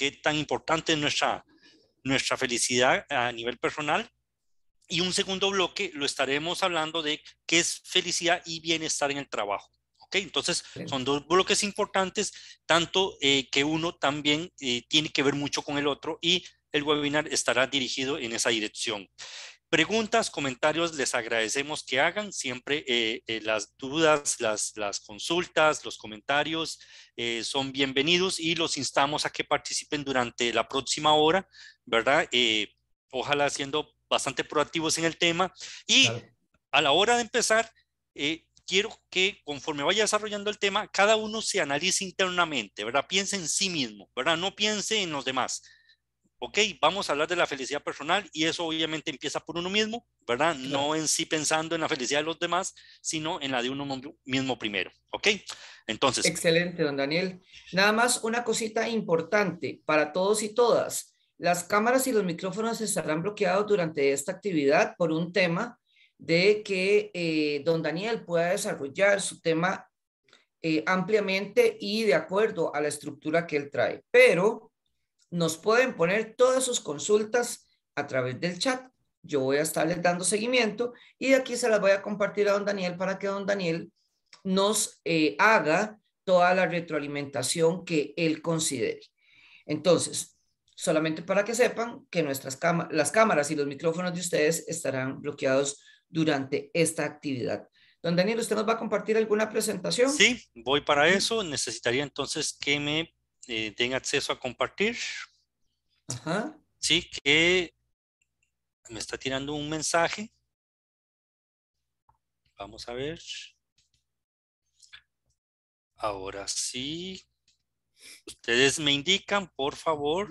qué tan importante es nuestra, nuestra felicidad a nivel personal. Y un segundo bloque lo estaremos hablando de qué es felicidad y bienestar en el trabajo. ¿ok? Entonces, son dos bloques importantes, tanto eh, que uno también eh, tiene que ver mucho con el otro y el webinar estará dirigido en esa dirección. Preguntas, comentarios, les agradecemos que hagan siempre eh, eh, las dudas, las, las, consultas, los comentarios eh, son bienvenidos y los instamos a que participen durante la próxima hora, ¿verdad? ojalá siendo bastante proactivos en el tema y a la hora de empezar, quiero que conforme vaya desarrollando el tema, cada uno se analice internamente, ¿verdad? Piense en sí mismo, ¿verdad? No piense en los demás ok, vamos a hablar de la felicidad personal y eso obviamente empieza por uno mismo, ¿verdad? No en sí pensando en la felicidad de los demás, sino en la de uno mismo primero, ¿ok? Entonces. Excelente, don Daniel. Nada más una cosita importante para todos y todas. Las cámaras y los micrófonos estarán bloqueados durante esta actividad por un tema de que eh, don Daniel pueda desarrollar su tema eh, ampliamente y de acuerdo a la estructura que él trae. Pero nos pueden poner todas sus consultas a través del chat. Yo voy a estarles dando seguimiento y de aquí se las voy a compartir a don Daniel para que don Daniel nos eh, haga toda la retroalimentación que él considere. Entonces, solamente para que sepan que nuestras las cámaras y los micrófonos de ustedes estarán bloqueados durante esta actividad. Don Daniel, ¿usted nos va a compartir alguna presentación? Sí, voy para eso. Necesitaría entonces que me eh, acceso a compartir. Sí, que me está tirando un mensaje. Vamos a ver. Ahora sí. Ustedes me indican, por favor,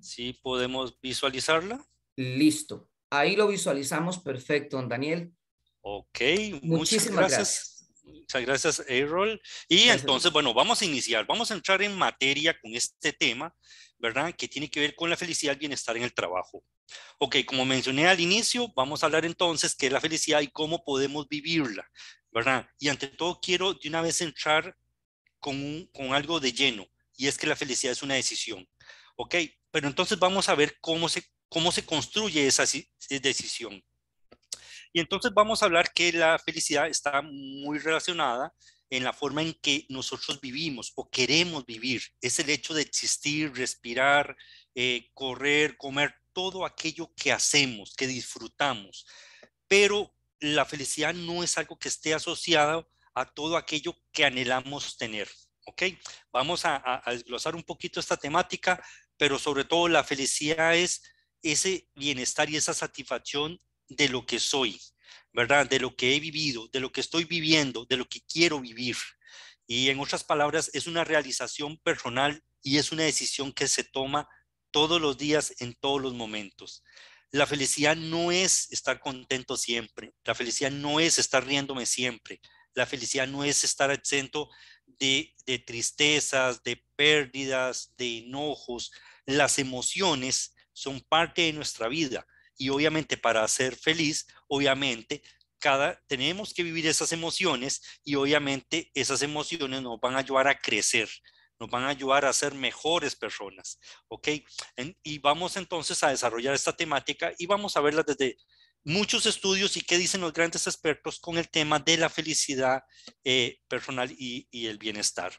si podemos visualizarla. Listo. Ahí lo visualizamos perfecto, Daniel. Ok, muchísimas gracias. Muchas gracias, Errol. Y entonces, bueno, vamos a iniciar, vamos a entrar en materia con este tema, ¿verdad? Que tiene que ver con la felicidad y el bienestar en el trabajo. Ok, como mencioné al inicio, vamos a hablar entonces qué es la felicidad y cómo podemos vivirla, ¿verdad? Y ante todo quiero de una vez entrar con, con algo de lleno, y es que la felicidad es una decisión, ¿ok? Pero entonces vamos a ver cómo se, cómo se construye esa decisión. Y entonces vamos a hablar que la felicidad está muy relacionada en la forma en que nosotros vivimos o queremos vivir. Es el hecho de existir, respirar, eh, correr, comer, todo aquello que hacemos, que disfrutamos. Pero la felicidad no es algo que esté asociado a todo aquello que anhelamos tener. ¿Ok? Vamos a, a desglosar un poquito esta temática, pero sobre todo la felicidad es ese bienestar y esa satisfacción de lo que soy, ¿verdad? De lo que he vivido, de lo que estoy viviendo, de lo que quiero vivir. Y en otras palabras, es una realización personal y es una decisión que se toma todos los días, en todos los momentos. La felicidad no es estar contento siempre, la felicidad no es estar riéndome siempre, la felicidad no es estar exento de, de tristezas, de pérdidas, de enojos. Las emociones son parte de nuestra vida y obviamente para ser feliz, obviamente cada, tenemos que vivir esas emociones y obviamente esas emociones nos van a ayudar a crecer, nos van a ayudar a ser mejores personas, ¿ok? y vamos entonces a desarrollar esta temática y vamos a verla desde muchos estudios y qué dicen los grandes expertos con el tema de la felicidad eh, personal y, el bienestar.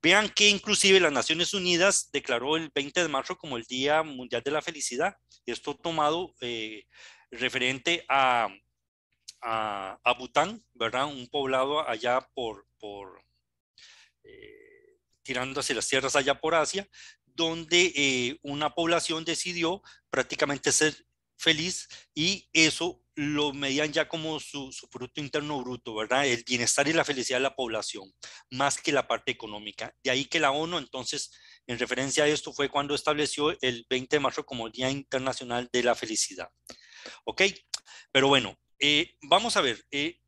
Vean que inclusive las Naciones Unidas declaró el 20 de marzo como el Día Mundial de la Felicidad. Esto tomado eh, referente a, a, Bután, ¿verdad? Un poblado allá por, por eh, tirando hacia las tierras allá por Asia, donde una población decidió prácticamente ser feliz y eso lo medían ya como su, su, Producto Interno Bruto, ¿verdad? El bienestar y la felicidad de la población, más que la parte económica. De ahí que la ONU, entonces, en referencia a esto, fue cuando estableció el 20 de marzo como Día Internacional de la Felicidad. ¿Ok? Pero bueno, eh, vamos a ver, eh,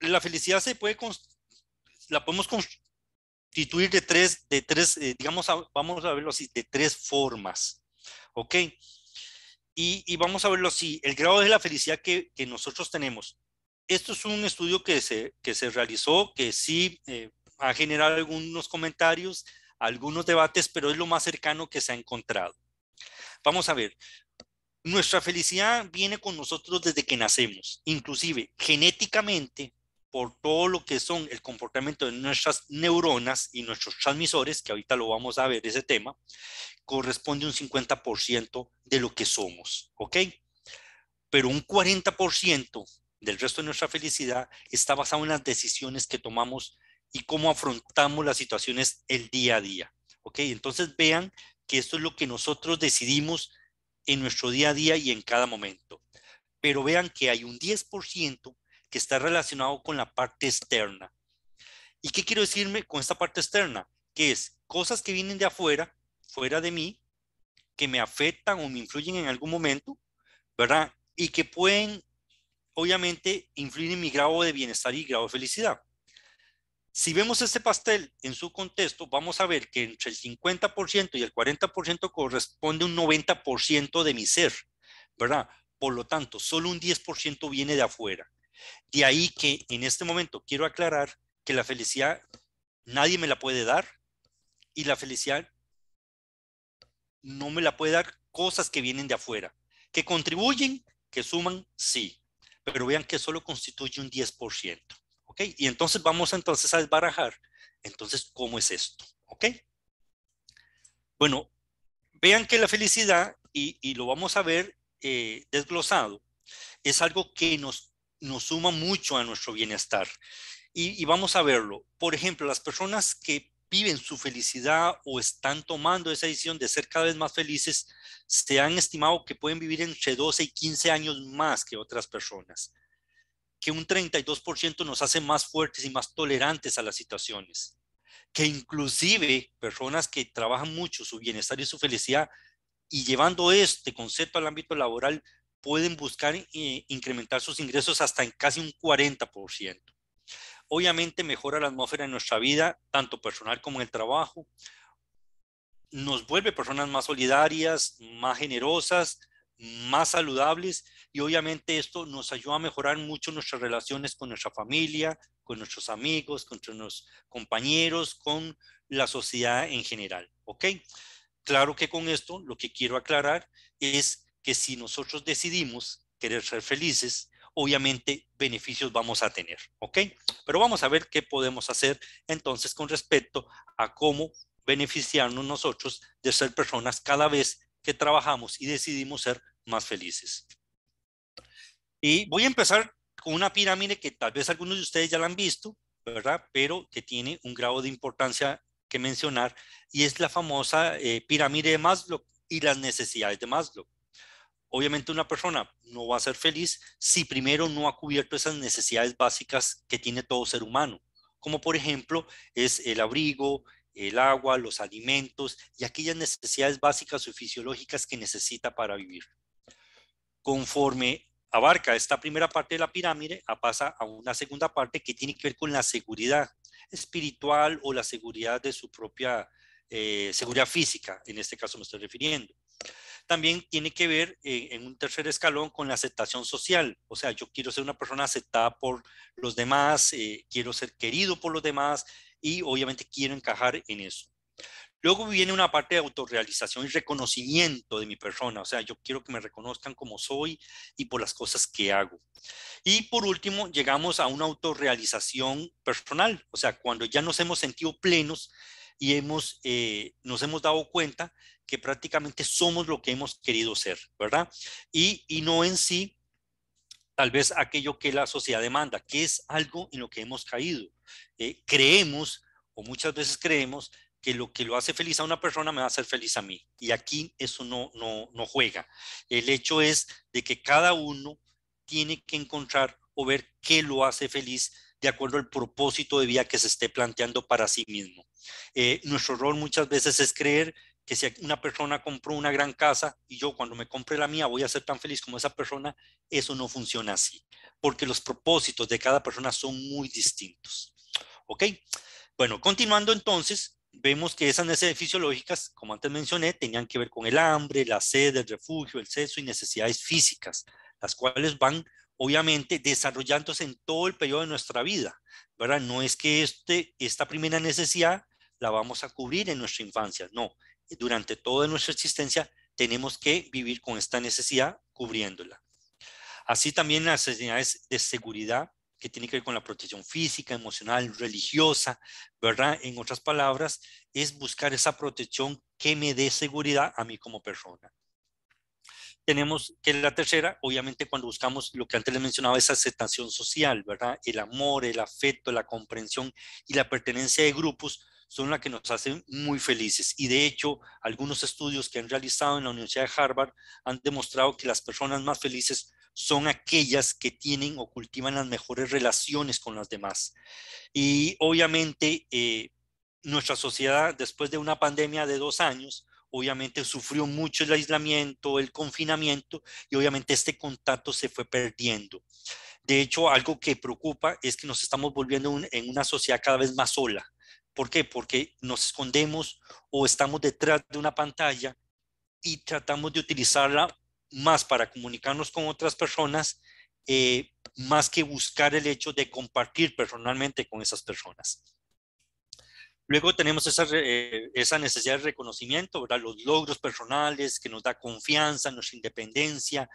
la felicidad se puede, la podemos constituir de tres, de tres eh, digamos, vamos a verlo así, de tres formas. ¿Ok? y, vamos a verlo así, el grado de la felicidad que, nosotros tenemos. Esto es un estudio que se, que se realizó, que sí eh, ha generado algunos comentarios, algunos debates, pero es lo más cercano que se ha encontrado. Vamos a ver, nuestra felicidad viene con nosotros desde que nacemos, inclusive genéticamente por todo lo que son el comportamiento de nuestras neuronas y nuestros transmisores, que ahorita lo vamos a ver ese tema, corresponde un 50% de lo que somos, ¿ok? Pero un 40% del resto de nuestra felicidad está basado en las decisiones que tomamos y cómo afrontamos las situaciones el día a día, ¿ok? Entonces vean que esto es lo que nosotros decidimos en nuestro día a día y en cada momento. Pero vean que hay un 10% que está relacionado con la parte externa. ¿Y qué quiero decirme con esta parte externa? Que es cosas que vienen de afuera, fuera de mí, que me afectan o me influyen en algún momento, ¿verdad? Y que pueden, obviamente, influir en mi grado de bienestar y grado de felicidad. Si vemos este pastel en su contexto, vamos a ver que entre el 50% y el 40% corresponde un 90% de mi ser, ¿verdad? Por lo tanto, solo un 10% viene de afuera. De ahí que en este momento quiero aclarar que la felicidad nadie me la puede dar y la felicidad no me la puede dar cosas que vienen de afuera, que contribuyen, que suman, sí, pero vean que solo constituye un 10%, ¿ok? Y entonces vamos entonces a desbarajar, entonces, ¿cómo es esto? ¿Ok? Bueno, vean que la felicidad, y, lo vamos a ver eh, desglosado, es algo que nos nos suma mucho a nuestro bienestar. Y, vamos a verlo. Por ejemplo, las personas que viven su felicidad o están tomando esa decisión de ser cada vez más felices, se han estimado que pueden vivir entre 12 y 15 años más que otras personas, que un 32% nos hace más fuertes y más tolerantes a las situaciones, que inclusive personas que trabajan mucho su bienestar y su felicidad y llevando este concepto al ámbito laboral pueden buscar e incrementar sus ingresos hasta en casi un 40%. Obviamente mejora la atmósfera en nuestra vida, tanto personal como en el trabajo. Nos vuelve personas más solidarias, más generosas, más saludables y obviamente esto nos ayuda a mejorar mucho nuestras relaciones con nuestra familia, con nuestros amigos, con nuestros compañeros, con la sociedad en general. ¿Ok? Claro que con esto lo que quiero aclarar es que si nosotros decidimos querer ser felices, obviamente beneficios vamos a tener, ¿ok? Pero vamos a ver qué podemos hacer entonces con respecto a cómo beneficiarnos nosotros de ser personas cada vez que trabajamos y decidimos ser más felices. Y voy a empezar con una pirámide que tal vez algunos de ustedes ya la han visto, ¿verdad? Pero que tiene un grado de importancia que mencionar y es la famosa eh, pirámide de Maslow y las necesidades de Maslow. Obviamente una persona no va a ser feliz si primero no ha cubierto esas necesidades básicas que tiene todo ser humano, como por ejemplo es el abrigo, el agua, los alimentos y aquellas necesidades básicas o fisiológicas que necesita para vivir. Conforme abarca esta primera parte de la pirámide, pasa a una segunda parte que tiene que ver con la seguridad espiritual o la seguridad de su propia eh, seguridad física, en este caso me estoy refiriendo también tiene que ver eh, en un tercer escalón con la aceptación social. O sea, yo quiero ser una persona aceptada por los demás, eh, quiero ser querido por los demás y obviamente quiero encajar en eso. Luego viene una parte de autorrealización y reconocimiento de mi persona, o sea, yo quiero que me reconozcan como soy y por las cosas que hago. Y por último, llegamos a una autorrealización personal, o sea, cuando ya nos hemos sentido plenos y hemos, eh, nos hemos dado cuenta que prácticamente somos lo que hemos querido ser, ¿verdad? Y, no en sí tal vez aquello que la sociedad demanda, que es algo en lo que hemos caído. Eh, creemos, o muchas veces creemos, que lo que lo hace feliz a una persona me va a hacer feliz a mí. Y aquí eso no, no, juega. El hecho es de que cada uno tiene que encontrar o ver qué lo hace feliz de acuerdo al propósito de vida que se esté planteando para sí mismo. Eh, nuestro rol muchas veces es creer que si una persona compró una gran casa y yo cuando me compre la mía voy a ser tan feliz como esa persona, eso no funciona así, porque los propósitos de cada persona son muy distintos. ¿Ok? Bueno, continuando entonces, vemos que esas necesidades fisiológicas, como antes mencioné, tenían que ver con el hambre, la sed, el refugio, el sexo y necesidades físicas, las cuales van obviamente desarrollándose en todo el periodo de nuestra vida, ¿verdad? No es que este, esta primera necesidad la vamos a cubrir en nuestra infancia, no, durante toda nuestra existencia tenemos que vivir con esta necesidad cubriéndola. Así también las necesidades de seguridad que tiene que ver con la protección física, emocional, religiosa, ¿verdad? En otras palabras, es buscar esa protección que me dé seguridad a mí como persona. Tenemos que la tercera, obviamente cuando buscamos lo que antes les mencionaba, es aceptación social, ¿verdad? El amor, el afecto, la comprensión y la pertenencia de grupos son las que nos hacen muy felices. Y de hecho, algunos estudios que han realizado en la Universidad de Harvard han demostrado que las personas más felices son aquellas que tienen o cultivan las mejores relaciones con las demás. Y obviamente, eh, nuestra sociedad, después de una pandemia de dos años, obviamente sufrió mucho el aislamiento, el confinamiento, y obviamente este contacto se fue perdiendo. De hecho, algo que preocupa es que nos estamos volviendo en una sociedad cada vez más sola. ¿Por qué? Porque nos escondemos o estamos detrás de una pantalla y tratamos de utilizarla más para comunicarnos con otras personas, eh, más que buscar el hecho de compartir personalmente con esas personas. Luego tenemos esa, eh, esa necesidad de reconocimiento, ¿verdad? los logros personales que nos da confianza, nuestra independencia,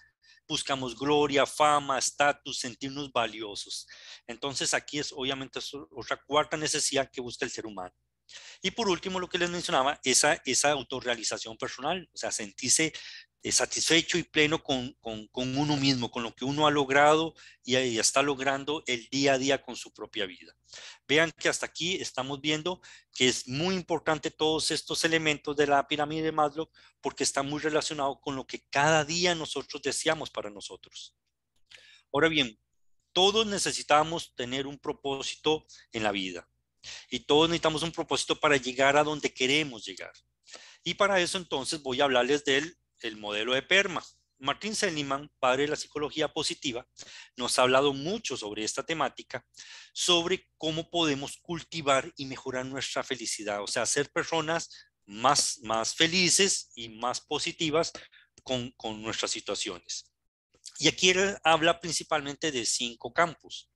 buscamos gloria, fama, estatus, sentirnos valiosos. Entonces aquí es obviamente otra cuarta necesidad que busca el ser humano. Y por último, lo que les mencionaba, esa, esa autorrealización personal, o sea, sentirse eh, satisfecho y pleno con, uno mismo, con lo que uno ha logrado y, está logrando el día a día con su propia vida. Vean que hasta aquí estamos viendo que es muy importante todos estos elementos de la pirámide de Maslow porque está muy relacionado con lo que cada día nosotros deseamos para nosotros. Ahora bien, todos necesitamos tener un propósito en la vida. Y todos necesitamos un propósito para llegar a donde queremos llegar. Y para eso entonces voy a hablarles del el modelo de PERMA. Martin Seligman, padre de la psicología positiva, nos ha hablado mucho sobre esta temática, sobre cómo podemos cultivar y mejorar nuestra felicidad, o sea, ser personas más, felices y más positivas con, con nuestras situaciones. Y aquí él habla principalmente de cinco campos.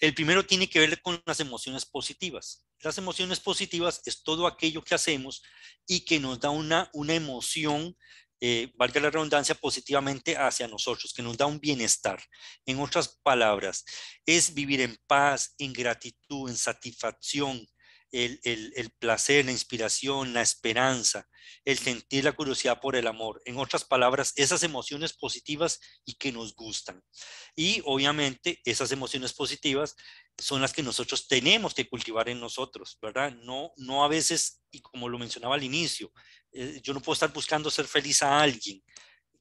El primero tiene que ver con las emociones positivas. Las emociones positivas es todo aquello que hacemos y que nos da una, una emoción, eh, valga la redundancia, positivamente hacia nosotros, que nos da un bienestar. En otras palabras, es vivir en paz, en gratitud, en satisfacción, el, placer, la inspiración, la esperanza, el sentir la curiosidad por el amor. En otras palabras, esas emociones positivas y que nos gustan. Y obviamente esas emociones positivas son las que nosotros tenemos que cultivar en nosotros, ¿verdad? No, no a veces, y como lo mencionaba al inicio, eh, yo no puedo estar buscando ser feliz a alguien,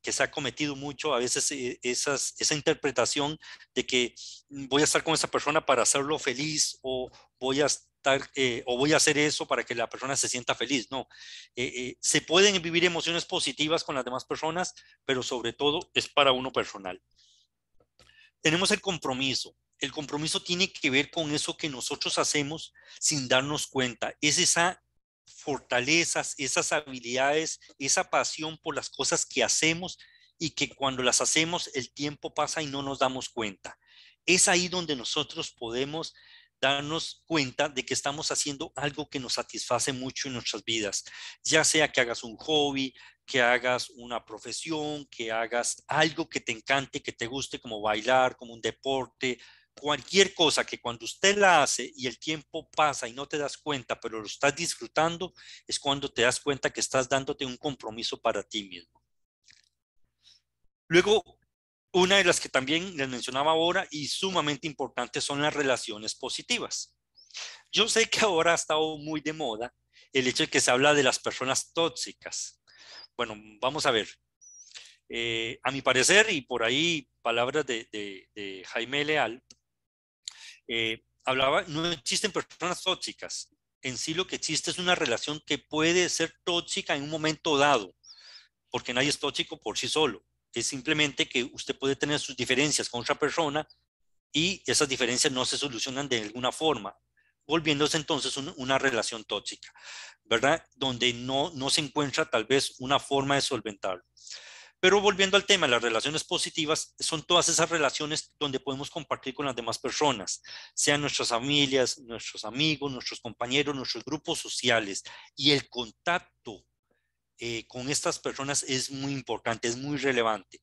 que se ha cometido mucho, a veces eh, esas, esa interpretación de que mm, voy a estar con esa persona para hacerlo feliz o voy a estar eh, o voy a hacer eso para que la persona se sienta feliz. No, eh, se pueden vivir emociones positivas con las demás personas, pero sobre todo es para uno personal. Tenemos el compromiso. El compromiso tiene que ver con eso que nosotros hacemos sin darnos cuenta. Es esa fortalezas, esas habilidades, esa pasión por las cosas que hacemos y que cuando las hacemos el tiempo pasa y no nos damos cuenta. Es ahí donde nosotros podemos darnos cuenta de que estamos haciendo algo que nos satisface mucho en nuestras vidas, ya sea que hagas un hobby, que hagas una profesión, que hagas algo que te encante, que te guste, como bailar, como un deporte, cualquier cosa que cuando usted la hace y el tiempo pasa y no te das cuenta, pero lo estás disfrutando, es cuando te das cuenta que estás dándote un compromiso para ti mismo. Luego, una de las que también les mencionaba ahora y sumamente importante son las relaciones positivas. Yo sé que ahora ha estado muy de moda el hecho de que se habla de las personas tóxicas. Bueno, vamos a ver. Eh, a mi parecer, y por ahí palabras de Jaime Leal, eh, hablaba, no existen personas tóxicas. En sí lo que existe es una relación que puede ser tóxica en un momento dado, porque nadie es tóxico por sí solo. Es simplemente que usted puede tener sus diferencias con otra persona y esas diferencias no se solucionan de alguna forma, volviéndose entonces una relación tóxica, ¿verdad? Donde no, no se encuentra tal vez una forma de solventarlo. Pero volviendo al tema, las relaciones positivas son todas esas relaciones donde podemos compartir con las demás personas, sean nuestras familias, nuestros amigos, nuestros compañeros, nuestros grupos sociales. Y el contacto eh, con estas personas es muy importante, es muy relevante.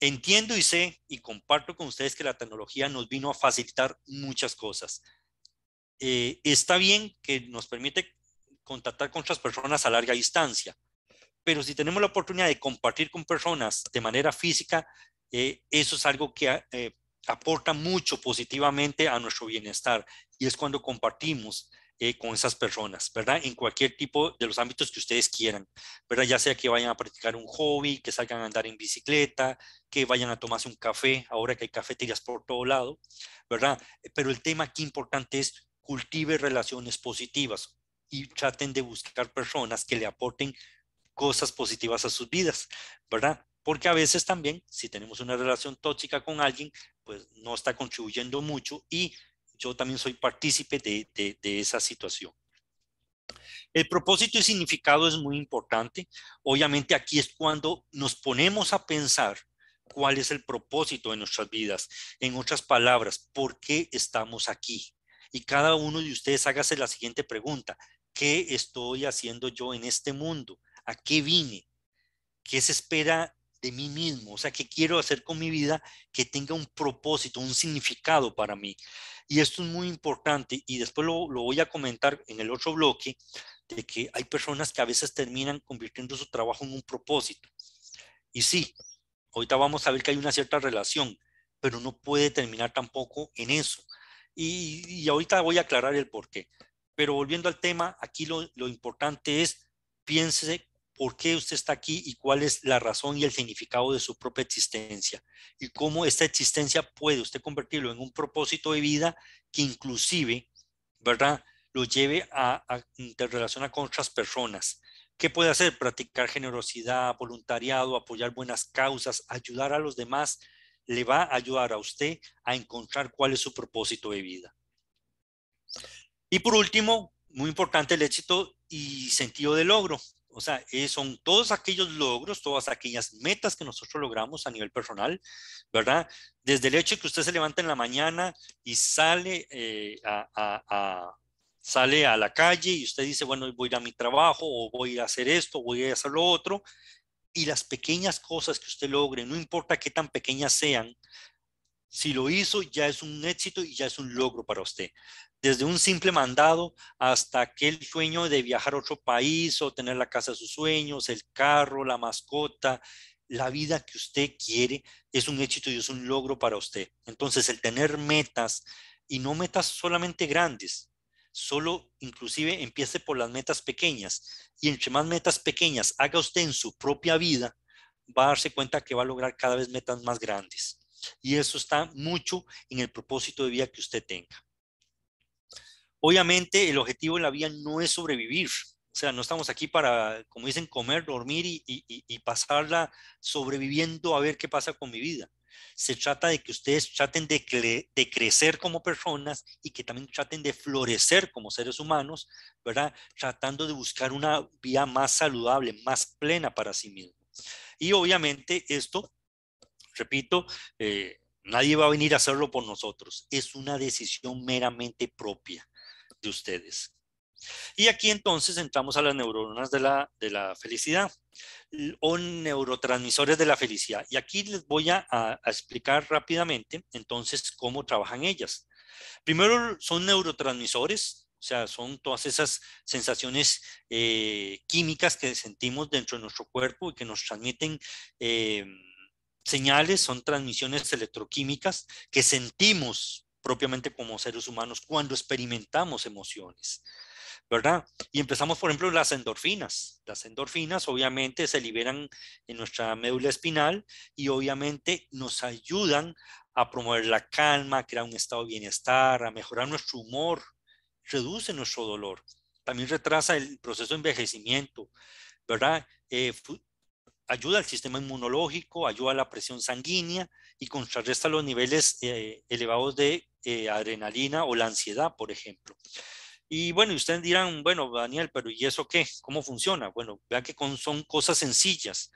Entiendo y sé y comparto con ustedes que la tecnología nos vino a facilitar muchas cosas. Eh, está bien que nos permite contactar con otras personas a larga distancia, pero si tenemos la oportunidad de compartir con personas de manera física, eh, eso es algo que ah, eh, aporta mucho positivamente a nuestro bienestar y es cuando compartimos eh, con esas personas, ¿verdad? En cualquier tipo de los ámbitos que ustedes quieran, ¿verdad? Ya sea que vayan a practicar un hobby, que salgan a andar en bicicleta, que vayan a tomarse un café, ahora que hay cafeterías por todo lado, ¿verdad? Pero el tema aquí importante es cultive relaciones positivas y traten de buscar personas que le aporten cosas positivas a sus vidas, ¿verdad? Porque a veces también, si tenemos una relación tóxica con alguien, pues no está contribuyendo mucho y yo también soy partícipe de, esa situación. El propósito y significado es muy importante. Obviamente aquí es cuando nos ponemos a pensar cuál es el propósito de nuestras vidas. En otras palabras, ¿por qué estamos aquí? Y cada uno de ustedes hágase la siguiente pregunta. ¿Qué estoy haciendo yo en este mundo? a qué vine, qué se espera de mí mismo, o sea, qué quiero hacer con mi vida que tenga un propósito, un significado para mí. Y esto es muy importante y después lo, voy a comentar en el otro bloque, de que hay personas que a veces terminan convirtiendo su trabajo en un propósito. Y sí, ahorita vamos a ver que hay una cierta relación, pero no puede terminar tampoco en eso. Y, ahorita voy a aclarar el porqué. Pero volviendo al tema, aquí lo, lo importante es piense por qué usted está aquí y cuál es la razón y el significado de su propia existencia y cómo esta existencia puede usted convertirlo en un propósito de vida que inclusive, ¿verdad? Lo lleve a, a interrelacionar mm, con otras personas. ¿Qué puede hacer? Practicar generosidad, voluntariado, apoyar buenas causas, ayudar a los demás. Le va a ayudar a usted a encontrar cuál es su propósito de vida. Y por último, muy importante el éxito y sentido de logro. O sea, eh, son todos aquellos logros, todas aquellas metas que nosotros logramos a nivel personal, ¿verdad? Desde el hecho de que usted se levanta en la mañana y sale, eh, a, a la calle y usted dice, bueno, voy a ir a mi trabajo o voy a hacer esto, voy a hacer lo otro. Y las pequeñas cosas que usted logre, no importa qué tan pequeñas sean, si lo hizo ya es un éxito y ya es un logro para usted desde un simple mandado hasta aquel sueño de viajar a otro país o tener la casa de sus sueños, el carro, la mascota, la vida que usted quiere es un éxito y es un logro para usted. Entonces, el tener metas y no metas solamente grandes, solo inclusive empiece por las metas pequeñas y entre más metas pequeñas haga usted en su propia vida, va a darse cuenta que va a lograr cada vez metas más grandes. Y eso está mucho en el propósito de vida que usted tenga. Obviamente el objetivo de la vida no es sobrevivir, o sea, no estamos aquí para, como dicen, comer, dormir y, pasarla sobreviviendo a ver qué pasa con mi vida. Se trata de que ustedes traten de, crecer como personas y que también traten de florecer como seres humanos, ¿verdad? Tratando de buscar una vía más saludable, más plena para sí mismos. Y obviamente esto, repito, eh, nadie va a venir a hacerlo por nosotros. Es una decisión meramente propia de ustedes. Y aquí entonces entramos a las neuronas de la, felicidad o neurotransmisores de la felicidad. Y aquí les voy a, explicar rápidamente entonces cómo trabajan ellas. Primero son neurotransmisores, o sea, son todas esas sensaciones eh, químicas que sentimos dentro de nuestro cuerpo y que nos transmiten eh, señales, son transmisiones electroquímicas que sentimos propiamente como seres humanos cuando experimentamos emociones, ¿verdad? Y empezamos, por ejemplo, las endorfinas. Las endorfinas obviamente se liberan en nuestra médula espinal y obviamente nos ayudan a promover la calma, a crear un estado de bienestar, a mejorar nuestro humor, reduce nuestro dolor, también retrasa el proceso de envejecimiento, ¿verdad? Eh, ayuda al sistema inmunológico, ayuda a la presión sanguínea y contrarresta los niveles eh, elevados de eh, adrenalina o la ansiedad, por ejemplo. Y bueno, ustedes dirán, bueno, Daniel, pero ¿y eso qué? ¿Cómo funciona? Bueno, vean que son cosas sencillas.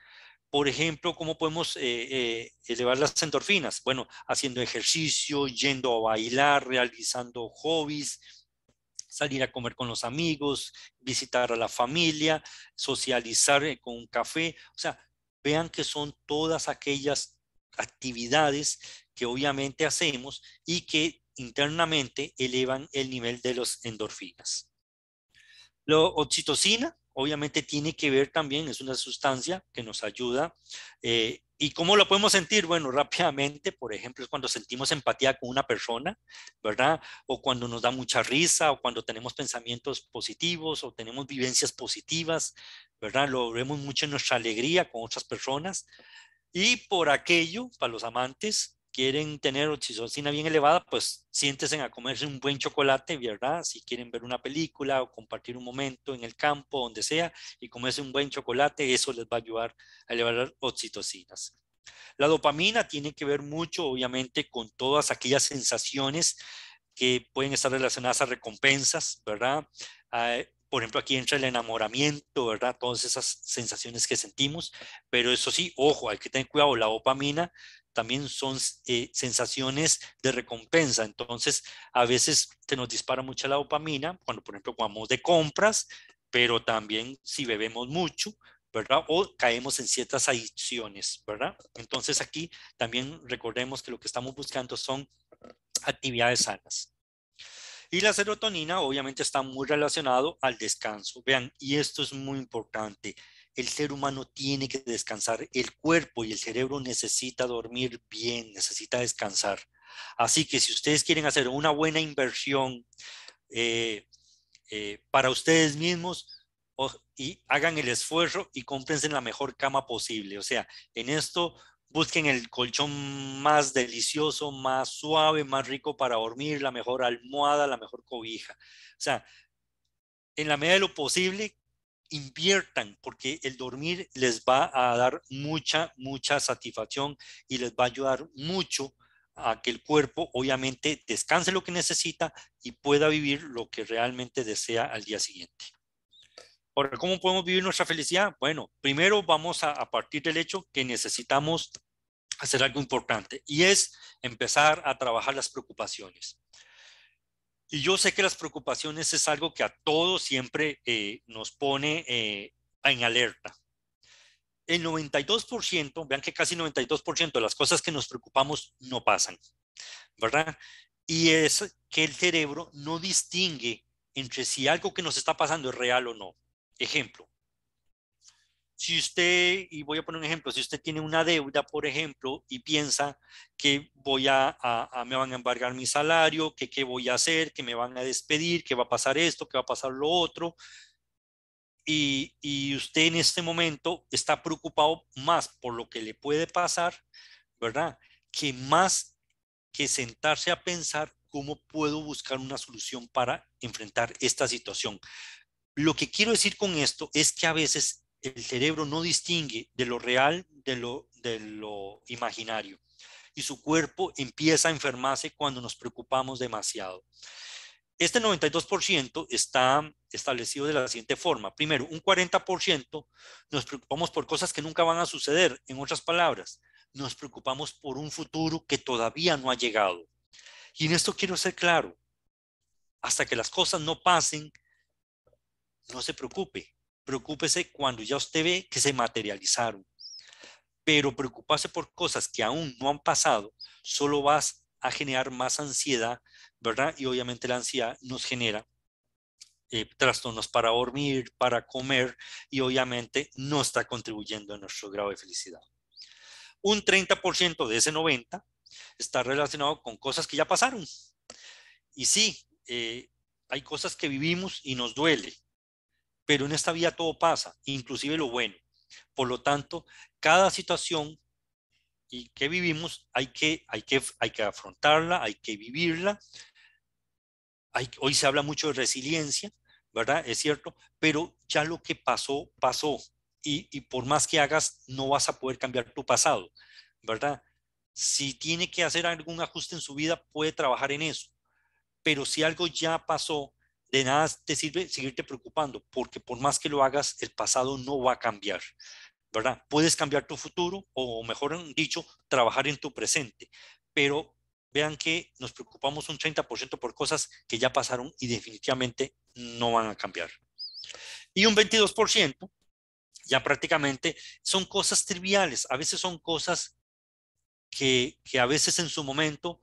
Por ejemplo, ¿cómo podemos eh, eh, elevar las endorfinas? Bueno, haciendo ejercicio, yendo a bailar, realizando hobbies, salir a comer con los amigos, visitar a la familia, socializar con un café. O sea, vean que son todas aquellas actividades que obviamente hacemos y que internamente elevan el nivel de los endorfinas. La oxitocina obviamente tiene que ver también, es una sustancia que nos ayuda. Eh, ¿Y cómo lo podemos sentir? Bueno, rápidamente, por ejemplo, es cuando sentimos empatía con una persona, ¿verdad? O cuando nos da mucha risa, o cuando tenemos pensamientos positivos, o tenemos vivencias positivas, ¿verdad? Lo vemos mucho en nuestra alegría con otras personas. Y por aquello, para los amantes, quieren tener oxitocina bien elevada, pues siéntense a comerse un buen chocolate, ¿verdad? Si quieren ver una película o compartir un momento en el campo, donde sea, y comerse un buen chocolate, eso les va a ayudar a elevar oxitocinas. La dopamina tiene que ver mucho, obviamente, con todas aquellas sensaciones que pueden estar relacionadas a recompensas, ¿verdad? Por ejemplo, aquí entra el enamoramiento, ¿verdad? Todas esas sensaciones que sentimos, pero eso sí, ojo, hay que tener cuidado, la dopamina también son eh, sensaciones de recompensa, entonces a veces se nos dispara mucho la dopamina, cuando por ejemplo vamos de compras, pero también si bebemos mucho, ¿verdad? O caemos en ciertas adicciones, ¿verdad? Entonces aquí también recordemos que lo que estamos buscando son actividades sanas. Y la serotonina obviamente está muy relacionado al descanso. Vean, y esto es muy importante. El ser humano tiene que descansar. El cuerpo y el cerebro necesita dormir bien, necesita descansar. Así que si ustedes quieren hacer una buena inversión eh, eh, para ustedes mismos, y hagan el esfuerzo y cómprense la mejor cama posible. O sea, en esto Busquen el colchón más delicioso, más suave, más rico para dormir, la mejor almohada, la mejor cobija. O sea, en la medida de lo posible, inviertan porque el dormir les va a dar mucha, mucha satisfacción y les va a ayudar mucho a que el cuerpo obviamente descanse lo que necesita y pueda vivir lo que realmente desea al día siguiente. Ahora, ¿cómo podemos vivir nuestra felicidad? Bueno, primero vamos a, a partir del hecho que necesitamos hacer algo importante y es empezar a trabajar las preocupaciones. Y yo sé que las preocupaciones es algo que a todos siempre eh, nos pone eh, en alerta. El 92%, vean que casi 92% de las cosas que nos preocupamos no pasan, ¿verdad? Y es que el cerebro no distingue entre si algo que nos está pasando es real o no. Ejemplo, si usted, y voy a poner un ejemplo, si usted tiene una deuda, por ejemplo, y piensa que voy a, me van a embargar mi salario, que qué voy a hacer, que me van a despedir, que va a pasar esto, que va a pasar lo otro, y, y, usted en este momento está preocupado más por lo que le puede pasar, ¿verdad? Que más que sentarse a pensar cómo puedo buscar una solución para enfrentar esta situación. Lo que quiero decir con esto es que a veces el cerebro no distingue de lo real de lo, imaginario y su cuerpo empieza a enfermarse cuando nos preocupamos demasiado. Este 92% está establecido de la siguiente forma. Primero, un 40% nos preocupamos por cosas que nunca van a suceder. En otras palabras, nos preocupamos por un futuro que todavía no ha llegado. Y en esto quiero ser claro. Hasta que las cosas no pasen, no se preocupe. Preocúpese cuando ya usted ve que se materializaron. Pero preocuparse por cosas que aún no han pasado solo vas a generar más ansiedad, ¿verdad? Y obviamente la ansiedad nos genera eh, trastornos para dormir, para comer y obviamente no está contribuyendo a nuestro grado de felicidad. Un 30% de ese 90 está relacionado con cosas que ya pasaron. Y sí, eh, hay cosas que vivimos y nos duele, pero en esta vida todo pasa, inclusive lo bueno. Por lo tanto, cada situación y que vivimos hay que, hay que, hay que afrontarla, hay que vivirla. hoy se habla mucho de resiliencia, ¿verdad? Es cierto, pero ya lo que pasó, pasó. Y, y por más que hagas, no vas a poder cambiar tu pasado, ¿verdad? Si tiene que hacer algún ajuste en su vida, puede trabajar en eso. Pero si algo ya pasó, de nada te sirve seguirte preocupando, porque por más que lo hagas, el pasado no va a cambiar, ¿verdad? Puedes cambiar tu futuro o, mejor dicho, trabajar en tu presente, pero vean que nos preocupamos un 30% por cosas que ya pasaron y definitivamente no van a cambiar. Y un 22% ya prácticamente son cosas triviales, a veces son cosas que, que a veces en su momento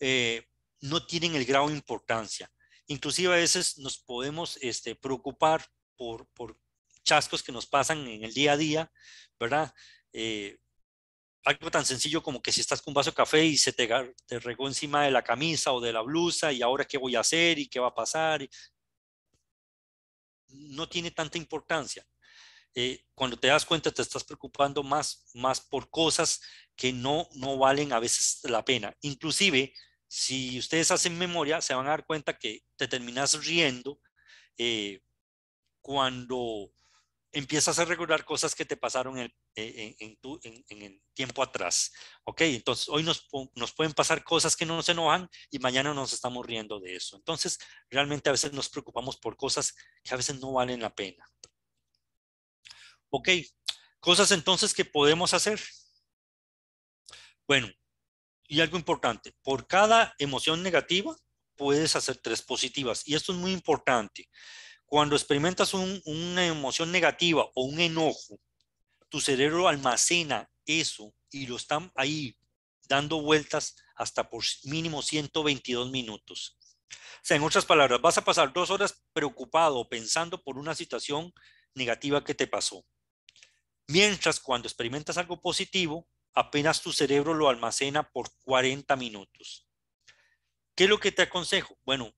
eh, no tienen el grado de importancia, Inclusive a veces nos podemos este, preocupar por, por chascos que nos pasan en el día a día, ¿verdad? Eh, algo tan sencillo como que si estás con un vaso de café y se te, te, regó encima de la camisa o de la blusa y ahora qué voy a hacer y qué va a pasar. No tiene tanta importancia. Eh, cuando te das cuenta te estás preocupando más, más por cosas que no, no valen a veces la pena. Inclusive si ustedes hacen memoria, se van a dar cuenta que te terminas riendo eh, cuando empiezas a recordar cosas que te pasaron en, el tiempo atrás. ¿Ok? Entonces, hoy nos, pueden pasar cosas que no nos enojan y mañana nos estamos riendo de eso. Entonces, realmente a veces nos preocupamos por cosas que a veces no valen la pena. ¿Ok? Cosas entonces que podemos hacer. Bueno, y algo importante, por cada emoción negativa puedes hacer tres positivas. Y esto es muy importante. Cuando experimentas una emoción negativa o un enojo, tu cerebro almacena eso y lo está ahí dando vueltas hasta por mínimo 122 minutos. O sea, en otras palabras, vas a pasar dos horas preocupado pensando por una situación negativa que te pasó. Mientras cuando experimentas algo positivo, apenas tu cerebro lo almacena por 40 minutos. ¿Qué es lo que te aconsejo? Bueno,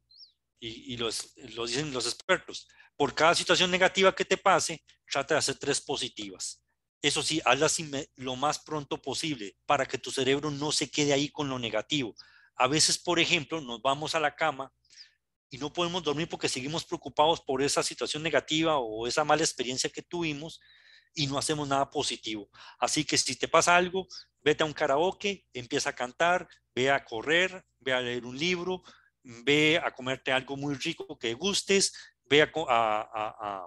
y, los, lo dicen los expertos, por cada situación negativa que te pase, trata de hacer tres positivas. Eso sí, hazlas lo más pronto posible para que tu cerebro no se quede ahí con lo negativo. A veces, por ejemplo, nos vamos a la cama y no podemos dormir porque seguimos preocupados por esa situación negativa o esa mala experiencia que tuvimos y no hacemos nada positivo. Así que si te pasa algo, vete a un karaoke, empieza a cantar, ve a correr, ve a leer un libro, ve a comerte algo muy rico que gustes, ve a, a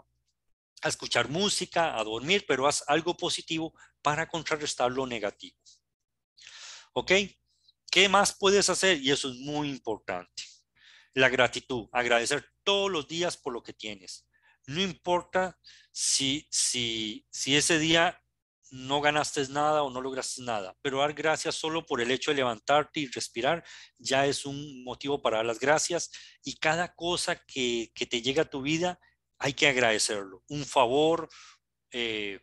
escuchar música, a dormir, pero haz algo positivo para contrarrestar lo negativo. ¿Ok? ¿Qué más puedes hacer? Y eso es muy importante. La gratitud, agradecer todos los días por lo que tienes. No importa si, si, si ese día no ganaste nada o no lograste nada, pero dar gracias solo por el hecho de levantarte y respirar ya es un motivo para dar las gracias y cada cosa que, te llega a tu vida hay que agradecerlo. Un favor, eh,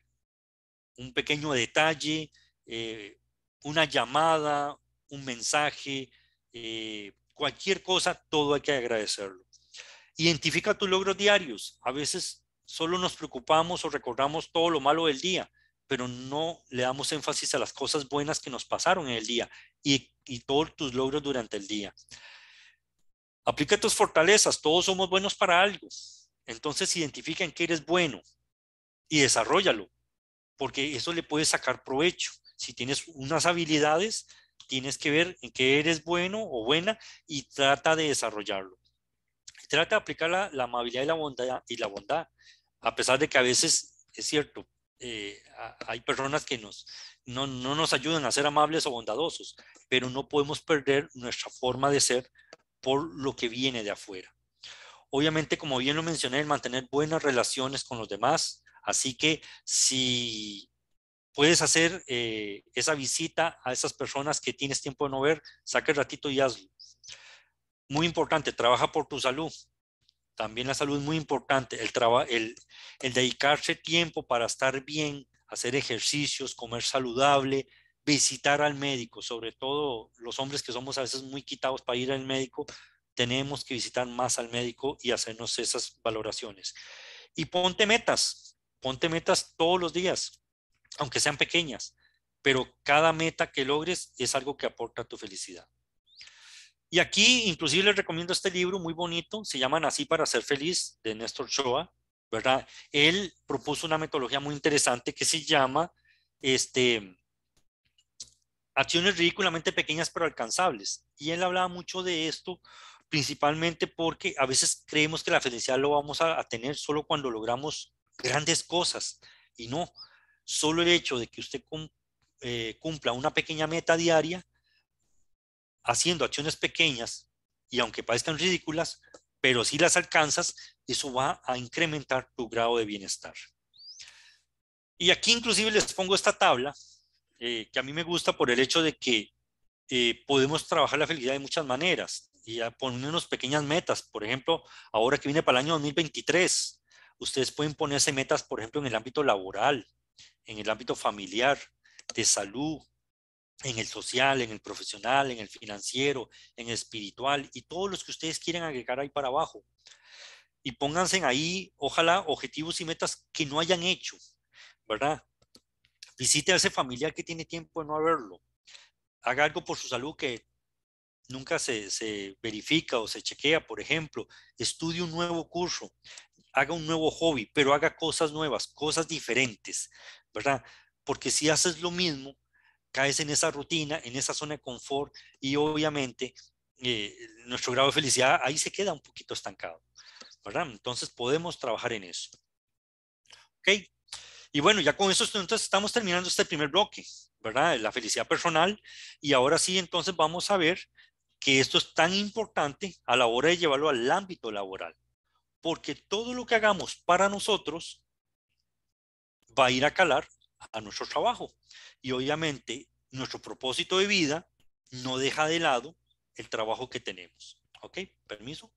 un pequeño detalle, eh, una llamada, un mensaje, eh, cualquier cosa, todo hay que agradecerlo. Identifica tus logros diarios. A veces solo nos preocupamos o recordamos todo lo malo del día, pero no le damos énfasis a las cosas buenas que nos pasaron en el día y, todos tus logros durante el día. Aplica tus fortalezas, todos somos buenos para algo. Entonces identifica en qué eres bueno y desarrollalo, porque eso le puede sacar provecho. Si tienes unas habilidades, tienes que ver en qué eres bueno o buena y trata de desarrollarlo. Trata de aplicar la, la amabilidad y la bondad. Y la bondad a pesar de que a veces es cierto, eh, hay personas que nos, no, nos ayudan a ser amables o bondadosos, pero no podemos perder nuestra forma de ser por lo que viene de afuera. Obviamente, como bien lo mencioné, mantener buenas relaciones con los demás, así que si puedes hacer eh, esa visita a esas personas que tienes tiempo de no ver, saque el ratito y hazlo. Muy importante, trabaja por tu salud. También la salud es muy importante, el, el, dedicarse tiempo para estar bien, hacer ejercicios, comer saludable, visitar al médico, sobre todo los hombres que somos a veces muy quitados para ir al médico, tenemos que visitar más al médico y hacernos esas valoraciones. Y ponte metas, ponte metas todos los días, aunque sean pequeñas, pero cada meta que logres es algo que aporta tu felicidad. Y aquí inclusive les recomiendo este libro muy bonito, se llama Así para ser feliz, de Néstor Shoah, ¿verdad? Él propuso una metodología muy interesante que se llama este, acciones ridículamente pequeñas pero alcanzables. Y él hablaba mucho de esto, principalmente porque a veces creemos que la felicidad lo vamos a, tener solo cuando logramos grandes cosas. Y no, solo el hecho de que usted eh, cumpla una pequeña meta diaria haciendo acciones pequeñas y aunque parezcan ridículas, pero si las alcanzas, eso va a incrementar tu grado de bienestar. Y aquí inclusive les pongo esta tabla, eh, que a mí me gusta por el hecho de que eh, podemos trabajar la felicidad de muchas maneras y poner ponernos pequeñas metas. Por ejemplo, ahora que viene para el año 2023, ustedes pueden ponerse metas, por ejemplo, en el ámbito laboral, en el ámbito familiar, de salud, en el social, en el profesional, en el financiero, en el espiritual y todos los que ustedes quieren agregar ahí para abajo. Y pónganse ahí, ojalá, objetivos y metas que no hayan hecho, ¿verdad? Visite a ese familiar que tiene tiempo de no haberlo. Haga algo por su salud que nunca se, se verifica o se chequea, por ejemplo. Estudie un nuevo curso, haga un nuevo hobby, pero haga cosas nuevas, cosas diferentes, ¿verdad? Porque si haces lo mismo, caes en esa rutina, en esa zona de confort y obviamente eh, nuestro grado de felicidad ahí se queda un poquito estancado, ¿verdad? Entonces podemos trabajar en eso. ¿Ok? Y bueno, ya con eso entonces estamos terminando este primer bloque, ¿verdad? La felicidad personal. Y ahora sí, entonces vamos a ver que esto es tan importante a la hora de llevarlo al ámbito laboral, porque todo lo que hagamos para nosotros va a ir a calar a nuestro trabajo. Y obviamente nuestro propósito de vida no deja de lado el trabajo que tenemos. ¿Ok? Permiso.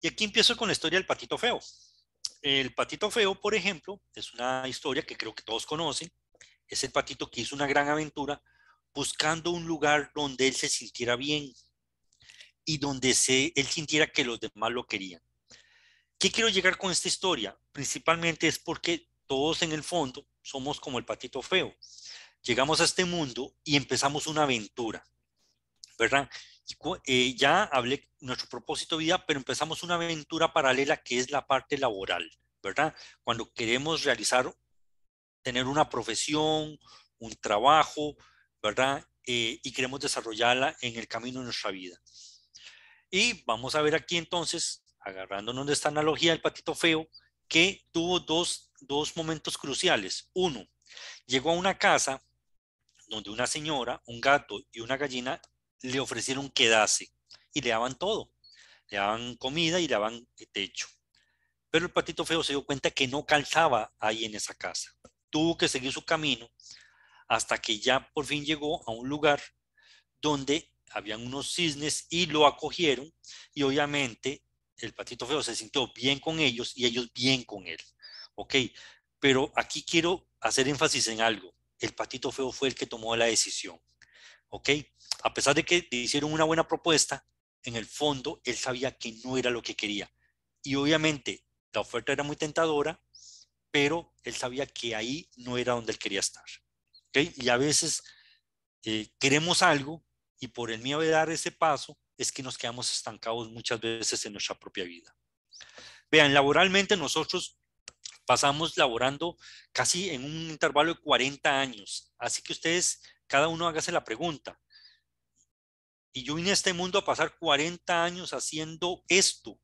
Y aquí empiezo con la historia del patito feo. El patito feo, por ejemplo, es una historia que creo que todos conocen. Es el patito que hizo una gran aventura buscando un lugar donde él se sintiera bien, y donde se, él sintiera que los demás lo querían. ¿Qué quiero llegar con esta historia? Principalmente es porque todos en el fondo somos como el patito feo. Llegamos a este mundo y empezamos una aventura, ¿verdad? Eh, ya hablé nuestro propósito de vida, pero empezamos una aventura paralela que es la parte laboral, ¿verdad? Cuando queremos realizar, tener una profesión, un trabajo, ¿verdad? Eh, y queremos desarrollarla en el camino de nuestra vida. Y vamos a ver aquí entonces, agarrándonos de esta analogía del patito feo, que tuvo dos, momentos cruciales. Uno, llegó a una casa donde una señora, un gato y una gallina le ofrecieron quedarse y le daban todo. Le daban comida y le daban techo. Pero el patito feo se dio cuenta que no calzaba ahí en esa casa. Tuvo que seguir su camino hasta que ya por fin llegó a un lugar donde habían unos cisnes y lo acogieron y obviamente el patito feo se sintió bien con ellos y ellos bien con él. ¿Ok? Pero aquí quiero hacer énfasis en algo. El patito feo fue el que tomó la decisión. ¿Ok? A pesar de que le hicieron una buena propuesta, en el fondo él sabía que no era lo que quería. Y obviamente la oferta era muy tentadora, pero él sabía que ahí no era donde él quería estar. okay, Y a veces eh, queremos algo y por el miedo de dar ese paso es que nos quedamos estancados muchas veces en nuestra propia vida. Vean, laboralmente nosotros pasamos laborando casi en un intervalo de 40 años, así que ustedes, cada uno hágase la pregunta. Y yo vine a este mundo a pasar 40 años haciendo esto,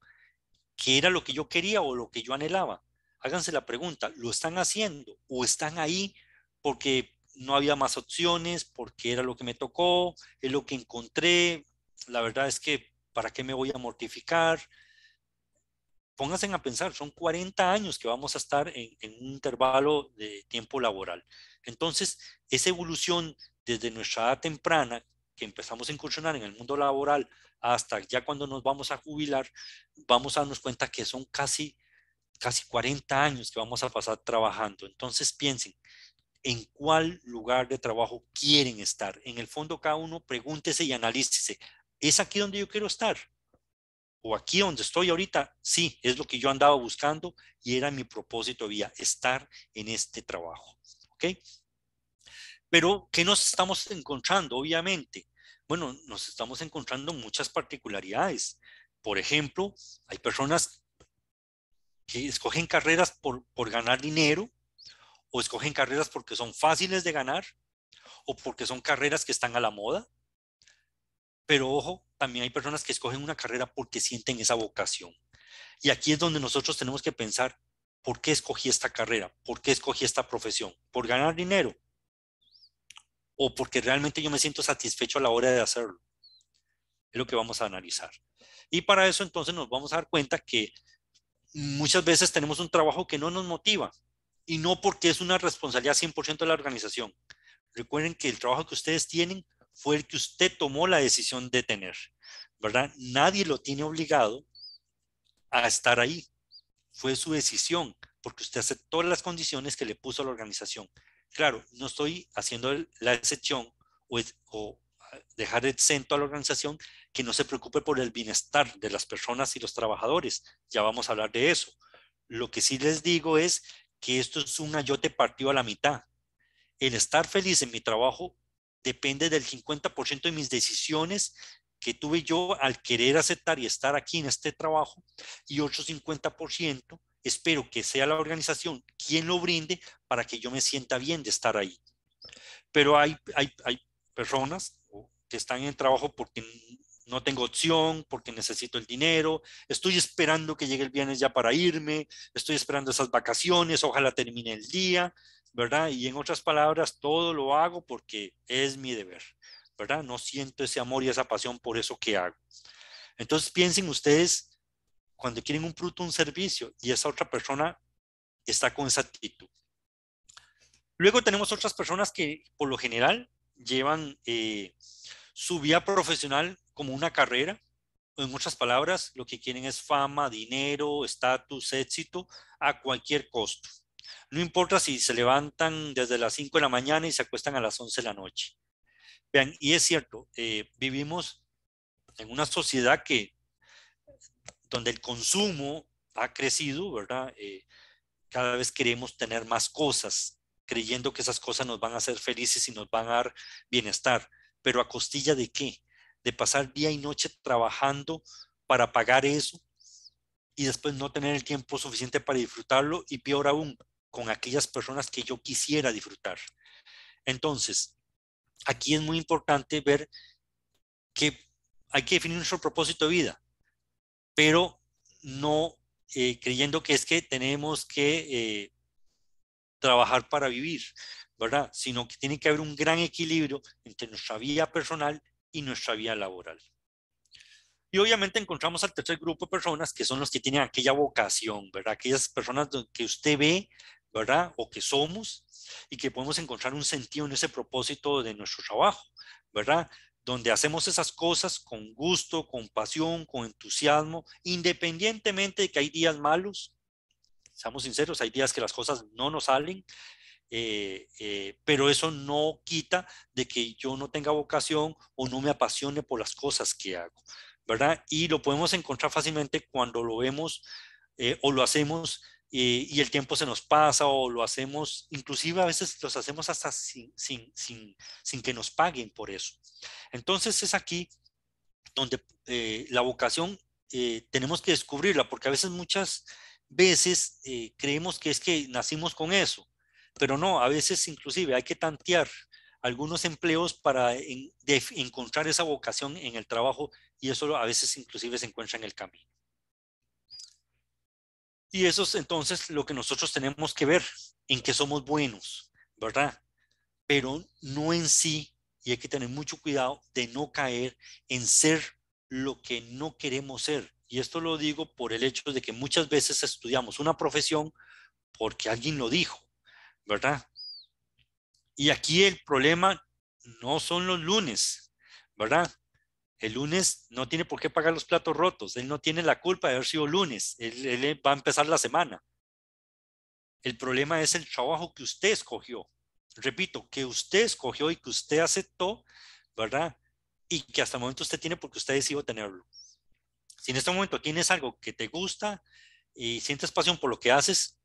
que era lo que yo quería o lo que yo anhelaba. Háganse la pregunta, ¿lo están haciendo o están ahí porque no había más opciones porque era lo que me tocó, es lo que encontré. La verdad es que, ¿para qué me voy a mortificar? Pónganse a pensar, son 40 años que vamos a estar en, un intervalo de tiempo laboral. Entonces, esa evolución desde nuestra edad temprana, que empezamos a incursionar en el mundo laboral, hasta ya cuando nos vamos a jubilar, vamos a darnos cuenta que son casi, casi 40 años que vamos a pasar trabajando. Entonces, piensen, en cuál lugar de trabajo quieren estar. En el fondo, cada uno pregúntese y analícese, ¿es aquí donde yo quiero estar? ¿O aquí donde estoy ahorita? Sí, es lo que yo andaba buscando y era mi propósito había estar en este trabajo. ¿Ok? Pero, ¿qué nos estamos encontrando? Obviamente, bueno, nos estamos encontrando muchas particularidades. Por ejemplo, hay personas que escogen carreras por, por ganar dinero, o escogen carreras porque son fáciles de ganar o porque son carreras que están a la moda. Pero ojo, también hay personas que escogen una carrera porque sienten esa vocación. Y aquí es donde nosotros tenemos que pensar, ¿por qué escogí esta carrera? ¿Por qué escogí esta profesión? ¿Por ganar dinero? ¿O porque realmente yo me siento satisfecho a la hora de hacerlo? Es lo que vamos a analizar. Y para eso entonces nos vamos a dar cuenta que muchas veces tenemos un trabajo que no nos motiva, y no porque es una responsabilidad 100% de la organización. Recuerden que el trabajo que ustedes tienen fue el que usted tomó la decisión de tener, ¿verdad? Nadie lo tiene obligado a estar ahí. Fue su decisión, porque usted aceptó las condiciones que le puso a la organización. Claro, no estoy haciendo la excepción o, o ah, dejar exento a la organización que no se preocupe por el bienestar de las personas y los trabajadores. Ya vamos a hablar de eso. Lo que sí les digo es que esto es un ayote partido a la mitad. El estar feliz en mi trabajo depende del 50% de mis decisiones que tuve yo al querer aceptar y estar aquí en este trabajo y otro 50% espero que sea la organización quien lo brinde para que yo me sienta bien de estar ahí. Pero hay, hay, hay personas que están en el trabajo porque no tengo opción porque necesito el dinero, estoy esperando que llegue el viernes ya para irme, estoy esperando esas vacaciones, ojalá termine el día, ¿verdad? Y en otras palabras, todo lo hago porque es mi deber, ¿verdad? No siento ese amor y esa pasión por eso que hago. Entonces piensen ustedes cuando quieren un fruto, un servicio y esa otra persona está con esa actitud. Luego tenemos otras personas que por lo general llevan... Eh, su vía profesional como una carrera. En otras palabras, lo que quieren es fama, dinero, estatus, éxito, a cualquier costo. No importa si se levantan desde las 5 de la mañana y se acuestan a las 11 de la noche. Vean, y es cierto, eh, vivimos en una sociedad que, donde el consumo ha crecido, ¿verdad? Eh, cada vez queremos tener más cosas, creyendo que esas cosas nos van a hacer felices y nos van a dar bienestar pero a costilla de qué? De pasar día y noche trabajando para pagar eso y después no tener el tiempo suficiente para disfrutarlo y peor aún, con aquellas personas que yo quisiera disfrutar. Entonces, aquí es muy importante ver que hay que definir nuestro propósito de vida, pero no eh, creyendo que es que tenemos que eh, trabajar para vivir. ¿verdad? Sino que tiene que haber un gran equilibrio entre nuestra vida personal y nuestra vida laboral. Y obviamente encontramos al tercer grupo de personas que son los que tienen aquella vocación, ¿verdad? Aquellas personas que usted ve, ¿verdad? O que somos y que podemos encontrar un sentido en ese propósito de nuestro trabajo, ¿verdad? Donde hacemos esas cosas con gusto, con pasión, con entusiasmo, independientemente de que hay días malos. Seamos sinceros, hay días que las cosas no nos salen, eh, eh, pero eso no quita de que yo no tenga vocación o no me apasione por las cosas que hago, ¿verdad? Y lo podemos encontrar fácilmente cuando lo vemos eh, o lo hacemos y el tiempo se nos pasa o lo hacemos, inclusive a veces los hacemos hasta sin, sin, sin, sin que nos paguen por eso. Entonces es aquí donde la vocación tenemos que descubrirla, porque a veces muchas veces creemos que es que nacimos con eso pero no, a veces inclusive hay que tantear algunos empleos para encontrar esa vocación en el trabajo y eso a veces inclusive se encuentra en el camino. Y eso es entonces lo que nosotros tenemos que ver, en que somos buenos, ¿verdad? Pero no en sí, y hay que tener mucho cuidado de no caer en ser lo que no queremos ser. Y esto lo digo por el hecho de que muchas veces estudiamos una profesión porque alguien lo dijo, ¿verdad? Y aquí el problema no son los lunes, ¿verdad? El lunes no tiene por qué pagar los platos rotos, él no tiene la culpa de haber sido lunes, él, va a empezar la semana. El problema es el trabajo que usted escogió, repito, que usted escogió y que usted aceptó, ¿verdad? Y que hasta el momento usted tiene porque usted decidió tenerlo. Si en este momento tienes algo que te gusta y sientes pasión por lo que haces,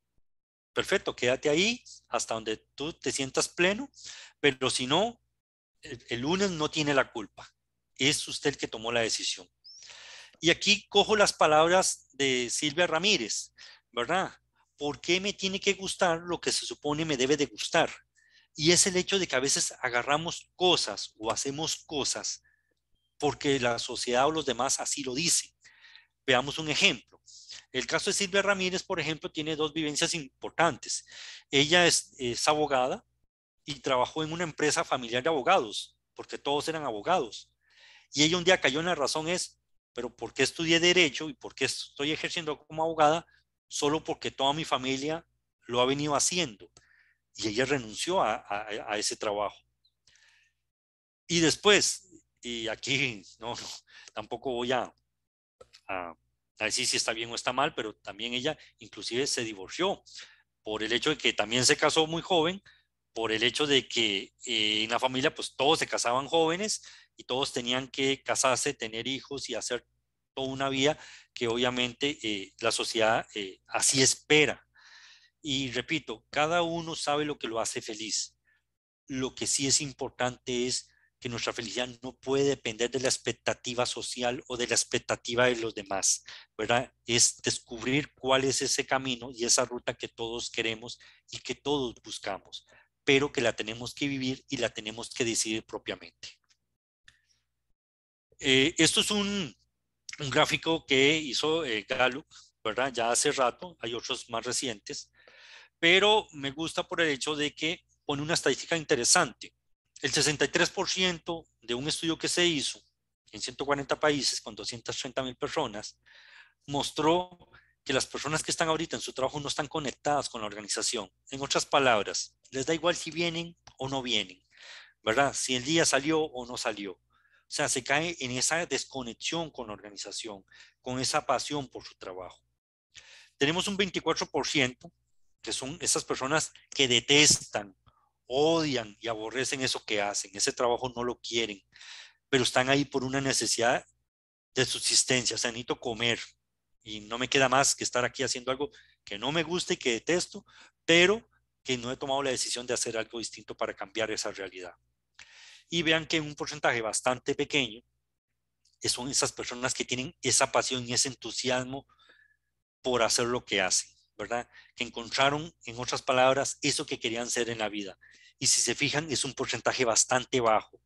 perfecto, quédate ahí hasta donde tú te sientas pleno, pero si no, el, lunes no tiene la culpa, es usted el que tomó la decisión. Y aquí cojo las palabras de Silvia Ramírez, ¿verdad? ¿Por qué me tiene que gustar lo que se supone me debe de gustar? Y es el hecho de que a veces agarramos cosas o hacemos cosas porque la sociedad o los demás así lo dicen. Veamos un ejemplo. El caso de Silvia Ramírez, por ejemplo, tiene dos vivencias importantes. Ella es, abogada y trabajó en una empresa familiar de abogados, porque todos eran abogados. Y ella un día cayó en la razón es, pero ¿por qué estudié derecho y por qué estoy ejerciendo como abogada? Solo porque toda mi familia lo ha venido haciendo. Y ella renunció a, ese trabajo. Y después, y aquí no, tampoco voy a, a decir si está bien o está mal, pero también ella inclusive se divorció por el hecho de que también se casó muy joven, por el hecho de que eh, en la familia pues todos se casaban jóvenes y todos tenían que casarse, tener hijos y hacer toda una vida que obviamente eh, la sociedad eh, así espera. Y repito, cada uno sabe lo que lo hace feliz. Lo que sí es importante es nuestra felicidad no puede depender de la expectativa social o de la expectativa de los demás, ¿verdad? Es descubrir cuál es ese camino y esa ruta que todos queremos y que todos buscamos, pero que la tenemos que vivir y la tenemos que decidir propiamente. Eh, esto es un, gráfico que hizo eh, Gallup, ¿verdad? Ya hace rato, hay otros más recientes, pero me gusta por el hecho de que pone una estadística interesante el 63% de un estudio que se hizo en 140 países con 230 personas mostró que las personas que están ahorita en su trabajo no están conectadas con la organización. En otras palabras, les da igual si vienen o no vienen, ¿verdad? Si el día salió o no salió. O sea, se cae en esa desconexión con la organización, con esa pasión por su trabajo. Tenemos un 24% que son esas personas que detestan odian y aborrecen eso que hacen, ese trabajo no lo quieren, pero están ahí por una necesidad de subsistencia, o sea, necesito comer y no me queda más que estar aquí haciendo algo que no me gusta y que detesto, pero que no he tomado la decisión de hacer algo distinto para cambiar esa realidad. Y vean que un porcentaje bastante pequeño son esas personas que tienen esa pasión y ese entusiasmo por hacer lo que hacen. ¿verdad? Que encontraron, en otras palabras, eso que querían ser en la vida. Y si se fijan, es un porcentaje bastante bajo.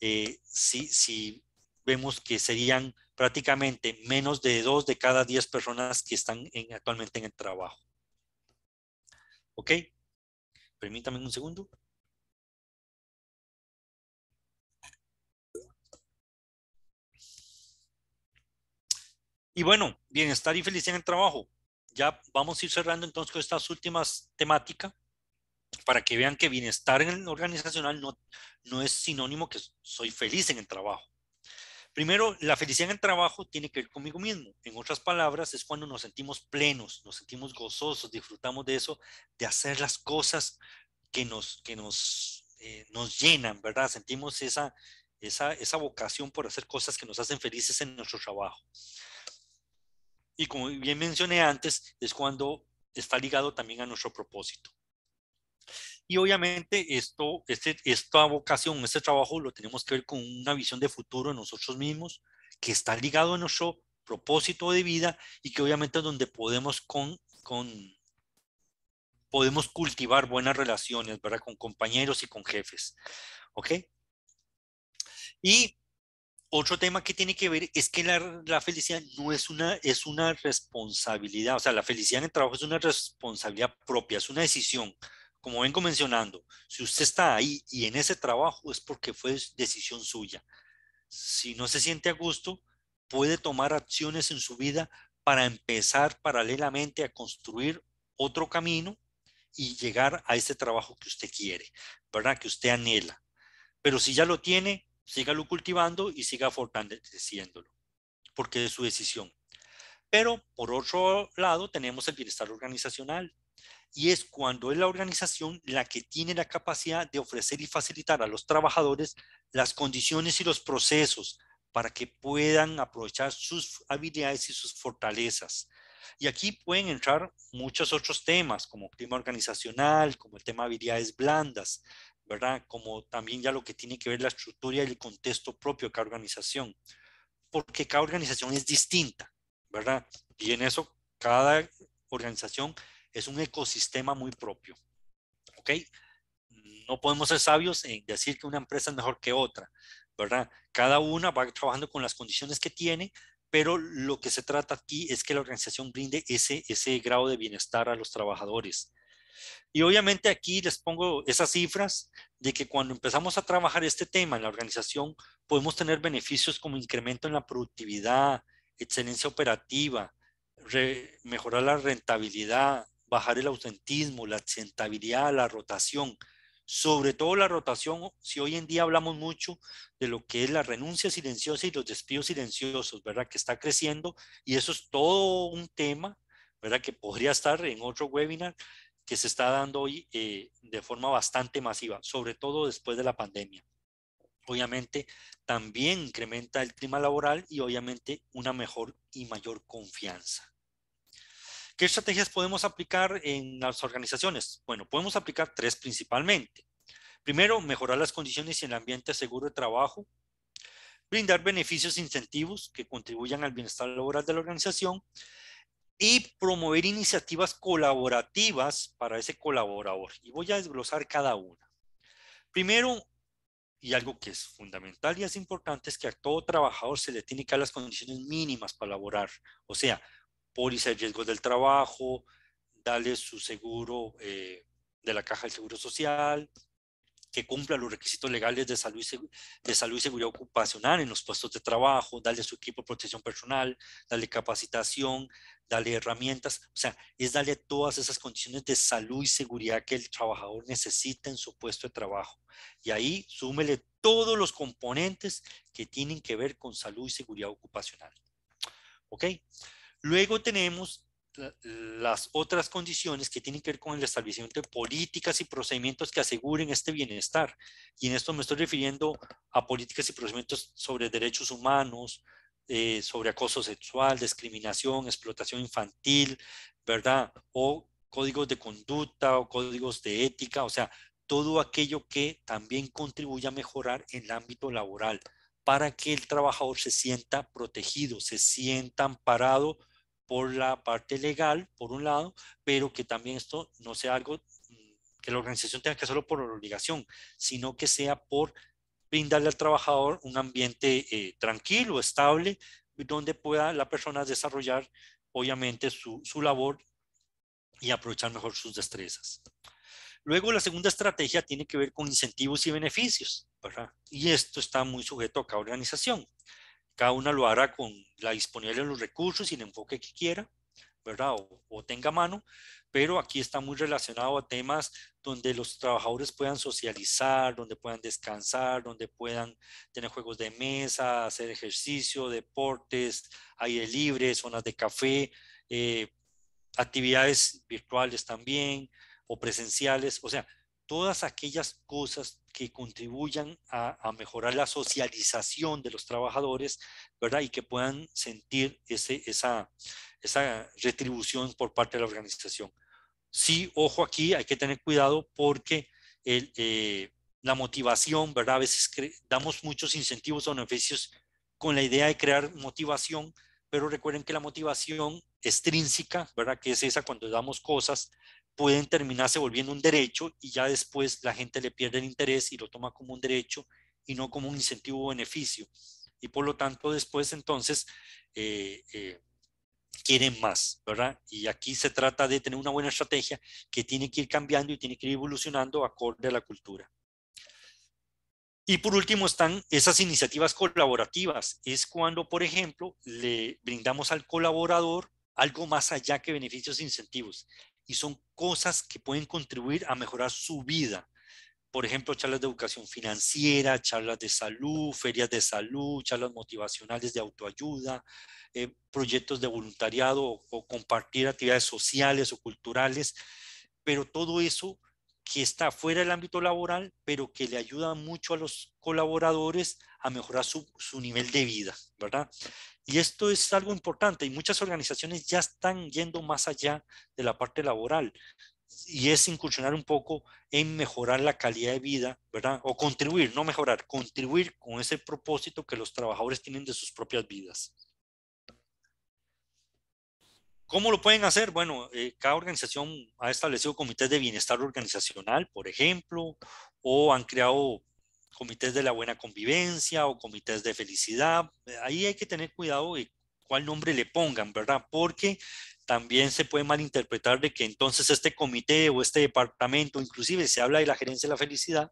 Eh, si, vemos que serían prácticamente menos de dos de cada diez personas que están actualmente en el trabajo. ¿Ok? Permítame un segundo. Y bueno, bienestar y felicidad en el trabajo ya vamos a ir cerrando entonces con estas últimas temáticas para que vean que bienestar en el organizacional no, no es sinónimo que soy feliz en el trabajo. Primero, la felicidad en el trabajo tiene que ver conmigo mismo. En otras palabras, es cuando nos sentimos plenos, nos sentimos gozosos, disfrutamos de eso, de hacer las cosas que nos, que nos, eh, nos llenan, ¿verdad? Sentimos esa, esa, esa vocación por hacer cosas que nos hacen felices en nuestro trabajo. Y como bien mencioné antes, es cuando está ligado también a nuestro propósito. Y obviamente esto, este, esta vocación, este trabajo lo tenemos que ver con una visión de futuro en nosotros mismos, que está ligado a nuestro propósito de vida y que obviamente es donde podemos con, con podemos cultivar buenas relaciones, ¿verdad? Con compañeros y con jefes, ¿ok? Y otro tema que tiene que ver es que la, felicidad no es una, es una responsabilidad, o sea, la felicidad en el trabajo es una responsabilidad propia, es una decisión. Como vengo mencionando, si usted está ahí y en ese trabajo es porque fue decisión suya. Si no se siente a gusto, puede tomar acciones en su vida para empezar paralelamente a construir otro camino y llegar a ese trabajo que usted quiere, ¿verdad? Que usted anhela. Pero si ya lo tiene, sígalo cultivando y siga fortaleciéndolo, porque es su decisión. Pero por otro lado tenemos el bienestar organizacional y es cuando es la organización la que tiene la capacidad de ofrecer y facilitar a los trabajadores las condiciones y los procesos para que puedan aprovechar sus habilidades y sus fortalezas. Y aquí pueden entrar muchos otros temas, como clima organizacional, como el tema habilidades blandas, ¿verdad? Como también ya lo que tiene que ver la estructura y el contexto propio de cada organización, porque cada organización es distinta, ¿verdad? Y en eso cada organización es un ecosistema muy propio, ¿ok? No podemos ser sabios en decir que una empresa es mejor que otra, ¿verdad? Cada una va trabajando con las condiciones que tiene, pero lo que se trata aquí es que la organización brinde ese, ese grado de bienestar a los trabajadores, y obviamente aquí les pongo esas cifras de que cuando empezamos a trabajar este tema en la organización, podemos tener beneficios como incremento en la productividad, excelencia operativa, mejorar la rentabilidad, bajar el ausentismo, la accidentabilidad, la rotación. Sobre todo la rotación, si hoy en día hablamos mucho de lo que es la renuncia silenciosa y los despidos silenciosos, ¿verdad? Que está creciendo y eso es todo un tema, ¿verdad? Que podría estar en otro webinar que se está dando hoy eh, de forma bastante masiva, sobre todo después de la pandemia. Obviamente también incrementa el clima laboral y obviamente una mejor y mayor confianza. ¿Qué estrategias podemos aplicar en las organizaciones? Bueno, podemos aplicar tres principalmente. Primero, mejorar las condiciones y el ambiente seguro de trabajo. Brindar beneficios e incentivos que contribuyan al bienestar laboral de la organización y promover iniciativas colaborativas para ese colaborador. Y voy a desglosar cada una. Primero, y algo que es fundamental y es importante, es que a todo trabajador se le tiene que dar las condiciones mínimas para laborar. O sea, póliza de riesgo del trabajo, darle su seguro eh, de la caja del seguro social, que cumpla los requisitos legales de salud, y, de salud y seguridad ocupacional en los puestos de trabajo, darle su equipo de protección personal, darle capacitación, darle herramientas, o sea, es darle todas esas condiciones de salud y seguridad que el trabajador necesita en su puesto de trabajo. Y ahí súmele todos los componentes que tienen que ver con salud y seguridad ocupacional. ¿Ok? Luego tenemos las otras condiciones que tienen que ver con el establecimiento de políticas y procedimientos que aseguren este bienestar. Y en esto me estoy refiriendo a políticas y procedimientos sobre derechos humanos, eh, sobre acoso sexual, discriminación, explotación infantil, ¿verdad? O códigos de conducta o códigos de ética, o sea, todo aquello que también contribuya a mejorar el ámbito laboral para que el trabajador se sienta protegido, se sienta amparado por la parte legal, por un lado, pero que también esto no sea algo mm, que la organización tenga que hacerlo por obligación, sino que sea por brindarle al trabajador un ambiente eh, tranquilo, estable, donde pueda la persona desarrollar, obviamente, su, labor y aprovechar mejor sus destrezas. Luego, la segunda estrategia tiene que ver con incentivos y beneficios, Y esto está muy sujeto a cada organización cada una lo hará con la disponibilidad de los recursos y el enfoque que quiera, ¿verdad? O, tenga mano, pero aquí está muy relacionado a temas donde los trabajadores puedan socializar, donde puedan descansar, donde puedan tener juegos de mesa, hacer ejercicio, deportes, aire libre, zonas de café, eh, actividades virtuales también o presenciales, o sea, todas aquellas cosas que contribuyan a, mejorar la socialización de los trabajadores, ¿verdad? Y que puedan sentir ese, esa, esa retribución por parte de la organización. Sí, ojo aquí, hay que tener cuidado porque el, eh, la motivación, ¿verdad? A veces damos muchos incentivos o beneficios con la idea de crear motivación, pero recuerden que la motivación extrínseca, ¿verdad? Que es esa cuando damos cosas, pueden terminarse volviendo un derecho y ya después la gente le pierde el interés y lo toma como un derecho y no como un incentivo o beneficio. Y por lo tanto después entonces eh, eh, quieren más, ¿verdad? Y aquí se trata de tener una buena estrategia que tiene que ir cambiando y tiene que ir evolucionando acorde a la cultura. Y por último están esas iniciativas colaborativas. Es cuando, por ejemplo, le brindamos al colaborador algo más allá que beneficios e incentivos y son cosas que pueden contribuir a mejorar su vida. Por ejemplo, charlas de educación financiera, charlas de salud, ferias de salud, charlas motivacionales de autoayuda, eh, proyectos de voluntariado o compartir actividades sociales o culturales. Pero todo eso que está fuera del ámbito laboral, pero que le ayuda mucho a los colaboradores a mejorar su, su, nivel de vida, ¿verdad? Y esto es algo importante y muchas organizaciones ya están yendo más allá de la parte laboral y es incursionar un poco en mejorar la calidad de vida, ¿verdad? O contribuir, no mejorar, contribuir con ese propósito que los trabajadores tienen de sus propias vidas. ¿Cómo lo pueden hacer? Bueno, eh, cada organización ha establecido comités de bienestar organizacional, por ejemplo, o han creado comités de la buena convivencia o comités de felicidad. Ahí hay que tener cuidado de cuál nombre le pongan, ¿verdad? Porque también se puede malinterpretar de que entonces este comité o este departamento, inclusive se habla de la gerencia de la felicidad,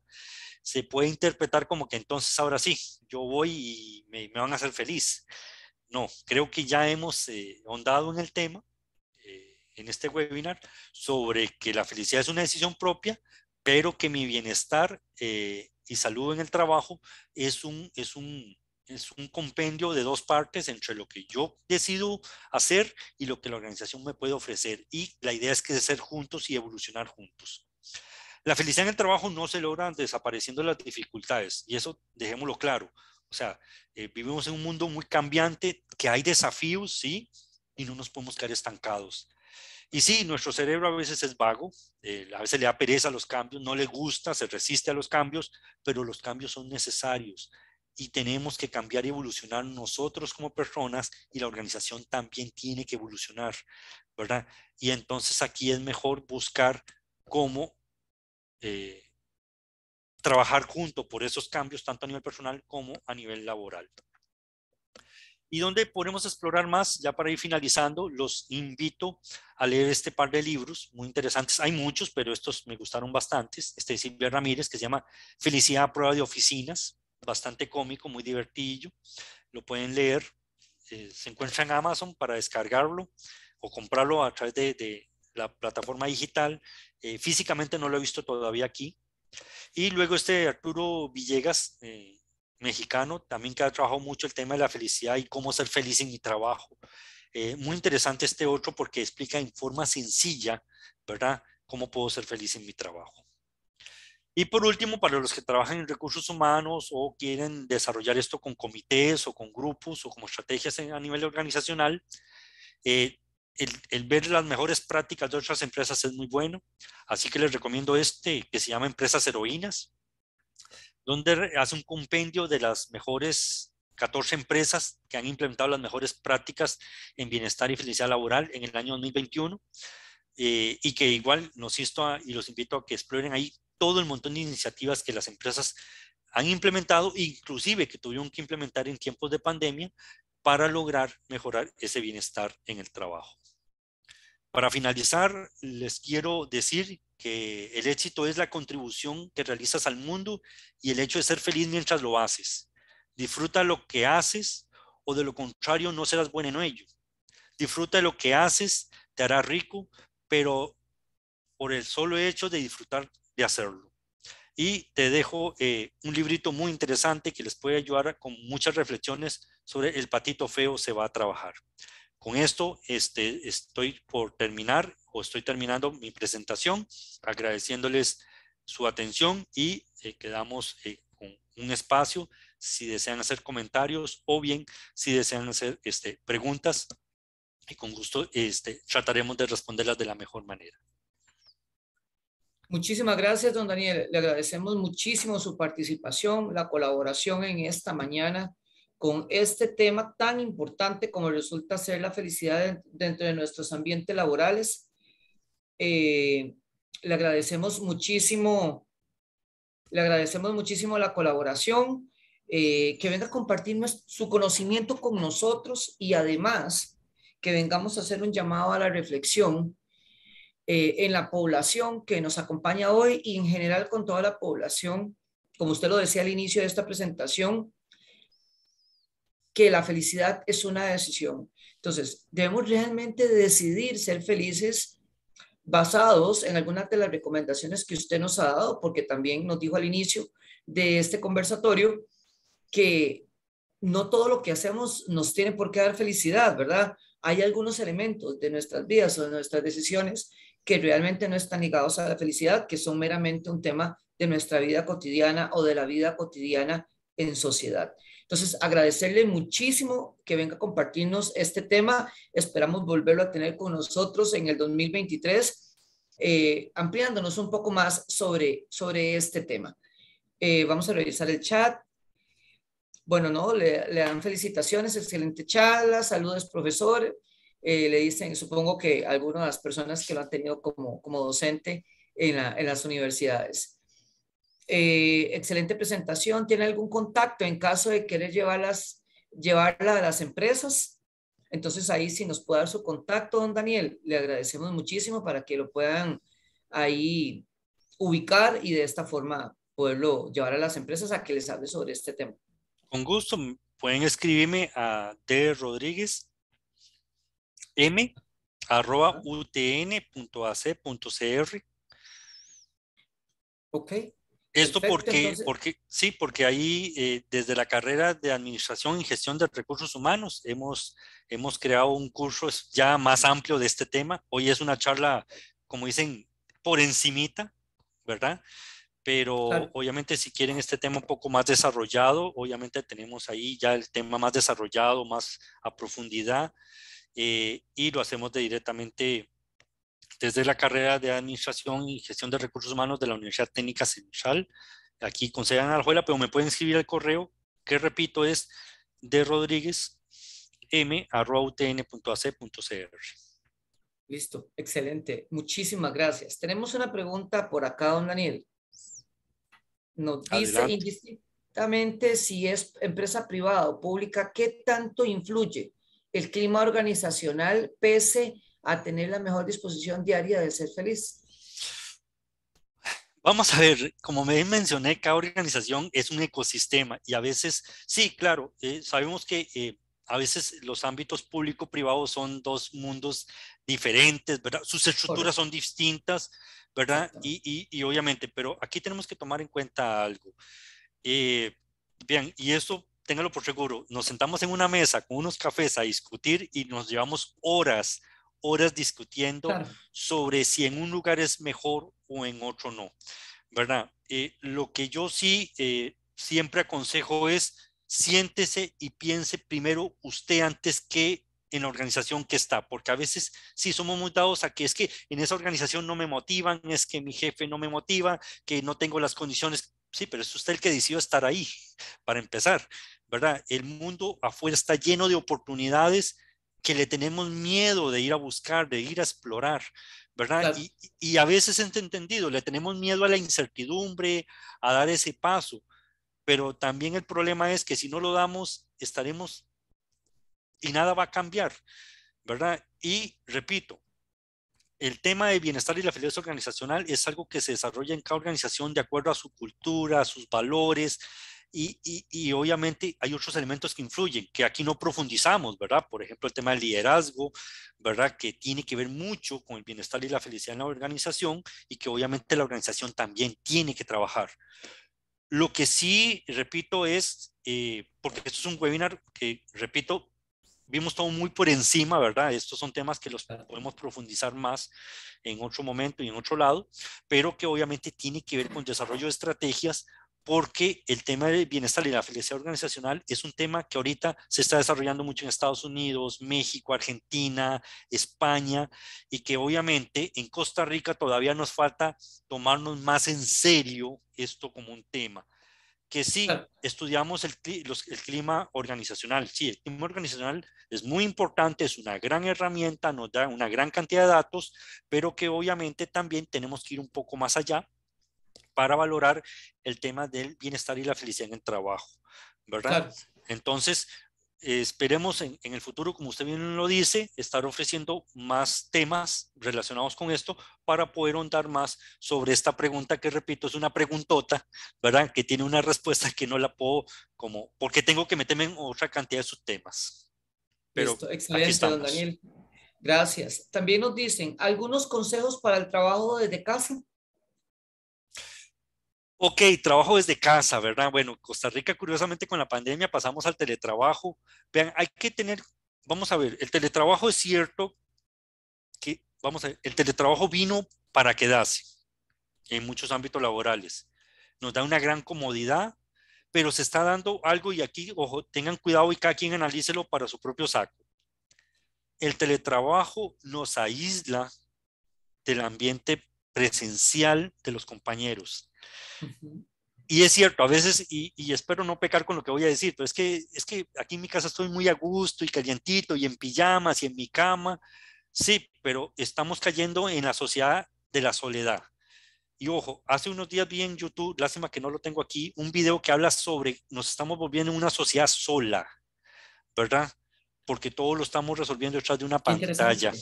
se puede interpretar como que entonces ahora sí, yo voy y me, me van a hacer feliz no, creo que ya hemos eh, ahondado en el tema eh, en este webinar sobre que la felicidad es una decisión propia, pero que mi bienestar eh, y salud en el trabajo es un, es, un, es un compendio de dos partes entre lo que yo decido hacer y lo que la organización me puede ofrecer. Y la idea es que es ser juntos y evolucionar juntos. La felicidad en el trabajo no se logra desapareciendo las dificultades, y eso dejémoslo claro. O sea, eh, vivimos en un mundo muy cambiante, que hay desafíos, sí, y no nos podemos quedar estancados. Y sí, nuestro cerebro a veces es vago, eh, a veces le da pereza a los cambios, no le gusta, se resiste a los cambios, pero los cambios son necesarios y tenemos que cambiar y evolucionar nosotros como personas y la organización también tiene que evolucionar, ¿verdad? Y entonces aquí es mejor buscar cómo eh, trabajar junto por esos cambios, tanto a nivel personal como a nivel laboral. Y donde podemos explorar más, ya para ir finalizando, los invito a leer este par de libros muy interesantes. Hay muchos, pero estos me gustaron bastante, Este de Silvia Ramírez, que se llama Felicidad a prueba de oficinas, bastante cómico, muy divertido. Lo pueden leer. Eh, se encuentra en Amazon para descargarlo o comprarlo a través de, la plataforma digital. Eh, físicamente no lo he visto todavía aquí, y luego este Arturo Villegas, eh, mexicano, también que ha trabajado mucho el tema de la felicidad y cómo ser feliz en mi trabajo. Eh, muy interesante este otro porque explica en forma sencilla, ¿verdad? Cómo puedo ser feliz en mi trabajo. Y por último, para los que trabajan en recursos humanos o quieren desarrollar esto con comités o con grupos o como estrategias a nivel organizacional, eh, el, ver las mejores prácticas de otras empresas es muy bueno. Así que les recomiendo este que se llama Empresas Heroínas, donde hace un compendio de las mejores 14 empresas que han implementado las mejores prácticas en bienestar y felicidad laboral en el año 2021. Eh, y que igual nos insto y los invito a que exploren ahí todo el montón de iniciativas que las empresas han implementado, inclusive que tuvieron que implementar en tiempos de pandemia para lograr mejorar ese bienestar en el trabajo. Para finalizar, les quiero decir que el éxito es la contribución que realizas al mundo y el hecho de ser feliz mientras lo haces. Disfruta lo que haces o de lo contrario no serás bueno en ello. Disfruta lo que haces, te hará rico, pero por el solo hecho de disfrutar de hacerlo. Y te dejo eh, un librito muy interesante que les puede ayudar con muchas reflexiones sobre el patito feo se va a trabajar. Con esto este, estoy por terminar o estoy terminando mi presentación agradeciéndoles su atención y eh, quedamos eh, con un espacio si desean hacer comentarios o bien si desean hacer este, preguntas y eh, con gusto este, trataremos de responderlas de la mejor manera. Muchísimas gracias, don Daniel. Le agradecemos muchísimo su participación, la colaboración en esta mañana con este tema tan importante como resulta ser la felicidad dentro de nuestros ambientes laborales. Eh, le agradecemos muchísimo, le agradecemos muchísimo la colaboración, eh, que venga a compartir su conocimiento con nosotros y además que vengamos a hacer un llamado a la reflexión eh, en la población que nos acompaña hoy y en general con toda la población, como usted lo decía al inicio de esta presentación, que la felicidad es una decisión. Entonces, debemos realmente decidir ser felices basados en algunas de las recomendaciones que usted nos ha dado, porque también nos dijo al inicio de este conversatorio que no todo lo que hacemos nos tiene por qué dar felicidad, ¿verdad? Hay algunos elementos de nuestras vidas o de nuestras decisiones que realmente no están ligados a la felicidad, que son meramente un tema de nuestra vida cotidiana o de la vida cotidiana en sociedad. Entonces, agradecerle muchísimo que venga a compartirnos este tema. Esperamos volverlo a tener con nosotros en el 2023, eh, ampliándonos un poco más sobre, sobre este tema. Eh, vamos a revisar el chat. Bueno, no, le, dan felicitaciones, excelente charla, saludos profesor. Eh, le dicen, supongo que algunas de las personas que lo han tenido como, docente en, en las universidades. Eh, excelente presentación, tiene algún contacto en caso de querer llevarlas, llevarla a las empresas. Entonces ahí si nos puede dar su contacto, don Daniel, le agradecemos muchísimo para que lo puedan ahí ubicar y de esta forma poderlo llevar a las empresas a que les hable sobre este tema. Con gusto, pueden escribirme a D. Rodríguez M arroba utn.ac.cr. Ok, esto porque, porque, sí, porque ahí eh, desde la carrera de Administración y Gestión de Recursos Humanos hemos, hemos creado un curso ya más amplio de este tema. Hoy es una charla, como dicen, por encimita, ¿verdad? Pero obviamente si quieren este tema un poco más desarrollado, obviamente tenemos ahí ya el tema más desarrollado, más a profundidad, eh, y lo hacemos de directamente desde la carrera de Administración y Gestión de Recursos Humanos de la Universidad Técnica Central, aquí con sede en pero me pueden escribir el correo, que repito es de Rodríguez m Listo, excelente. Muchísimas gracias. Tenemos una pregunta por acá, don Daniel. Nos dice indistintamente si es empresa privada o pública, ¿qué tanto influye el clima organizacional pese a tener la mejor disposición diaria de ser feliz? Vamos a ver, como me mencioné, cada organización es un ecosistema y a veces, sí, claro, eh, sabemos que eh, a veces los ámbitos público-privado son dos mundos diferentes, ¿verdad? Sus estructuras son distintas, ¿verdad? Y, y, obviamente, pero aquí tenemos que tomar en cuenta algo. Eh, bien, y eso, téngalo por seguro, nos sentamos en una mesa con unos cafés a discutir y nos llevamos horas horas discutiendo sobre si en un lugar es mejor o en otro no, ¿verdad? Eh, lo que yo sí eh, siempre aconsejo es siéntese y piense primero usted antes que en la organización que está, porque a veces sí somos muy dados a que es que en esa organización no me motivan, es que mi jefe no me motiva, que no tengo las condiciones. Sí, pero es usted el que decidió estar ahí, para empezar, ¿verdad? El mundo afuera está lleno de oportunidades que le tenemos miedo de ir a buscar, de ir a explorar, ¿verdad? Y, a veces entendido, le tenemos miedo a la incertidumbre, a dar ese paso, pero también el problema es que si no lo damos, estaremos y nada va a cambiar, ¿verdad? Y repito, el tema de bienestar y la felicidad organizacional es algo que se desarrolla en cada organización de acuerdo a su cultura, a sus valores, y, obviamente hay otros elementos que influyen, que aquí no profundizamos, ¿verdad? Por ejemplo, el tema del liderazgo, ¿verdad? Que tiene que ver mucho con el bienestar y la felicidad en la organización y que obviamente la organización también tiene que trabajar. Lo que sí, repito, es, eh, porque esto es un webinar que, repito, vimos todo muy por encima, ¿verdad? Estos son temas que los podemos profundizar más en otro momento y en otro lado, pero que obviamente tiene que ver con desarrollo de estrategias porque el tema del bienestar y la felicidad organizacional es un tema que ahorita se está desarrollando mucho en Estados Unidos, México, Argentina, España, y que obviamente en Costa Rica todavía nos falta tomarnos más en serio esto como un tema. Que sí, estudiamos el, el clima organizacional. Sí, el clima organizacional es muy importante, es una gran herramienta, nos da una gran cantidad de datos, pero que obviamente también tenemos que ir un poco más allá para valorar el tema del bienestar y la felicidad en el trabajo, ¿verdad? Entonces, esperemos en, el futuro, como usted bien lo dice, estar ofreciendo más temas relacionados con esto para poder ahondar más sobre esta pregunta que, repito, es una preguntota, ¿verdad? Que tiene una respuesta que no la puedo, como, porque tengo que meterme en otra cantidad de sus temas? Pero excelente, Daniel. Gracias. También nos dicen algunos consejos para el trabajo desde casa. Ok, trabajo desde casa, ¿verdad? Bueno, Costa Rica, curiosamente, con la pandemia pasamos al teletrabajo. Vean, hay que tener, vamos a ver, el teletrabajo es cierto que, vamos a ver, el teletrabajo vino para quedarse en muchos ámbitos laborales. Nos da una gran comodidad, pero se está dando algo y aquí, ojo, tengan cuidado y cada quien analícelo para su propio saco. El teletrabajo nos aísla del ambiente presencial de los compañeros y es cierto, a veces, y, espero no pecar con lo que voy a decir, pero es que, es que aquí en mi casa estoy muy a gusto y calientito y en pijamas y en mi cama. Sí, pero estamos cayendo en la sociedad de la soledad. Y ojo, hace unos días vi en YouTube, lástima que no lo tengo aquí, un video que habla sobre nos estamos volviendo una sociedad sola, ¿verdad? Porque todo lo estamos resolviendo detrás de una pantalla.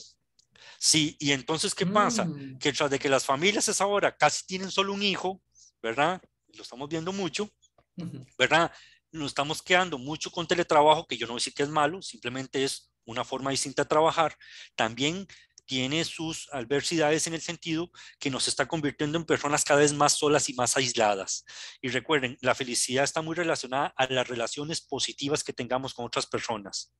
Sí, y entonces, ¿qué pasa? Mm. Que tras de que las familias es ahora casi tienen solo un hijo, ¿verdad? Lo estamos viendo mucho, ¿verdad? Nos estamos quedando mucho con teletrabajo, que yo no voy a decir que es malo, simplemente es una forma distinta de trabajar. También tiene sus adversidades en el sentido que nos está convirtiendo en personas cada vez más solas y más aisladas. Y recuerden, la felicidad está muy relacionada a las relaciones positivas que tengamos con otras personas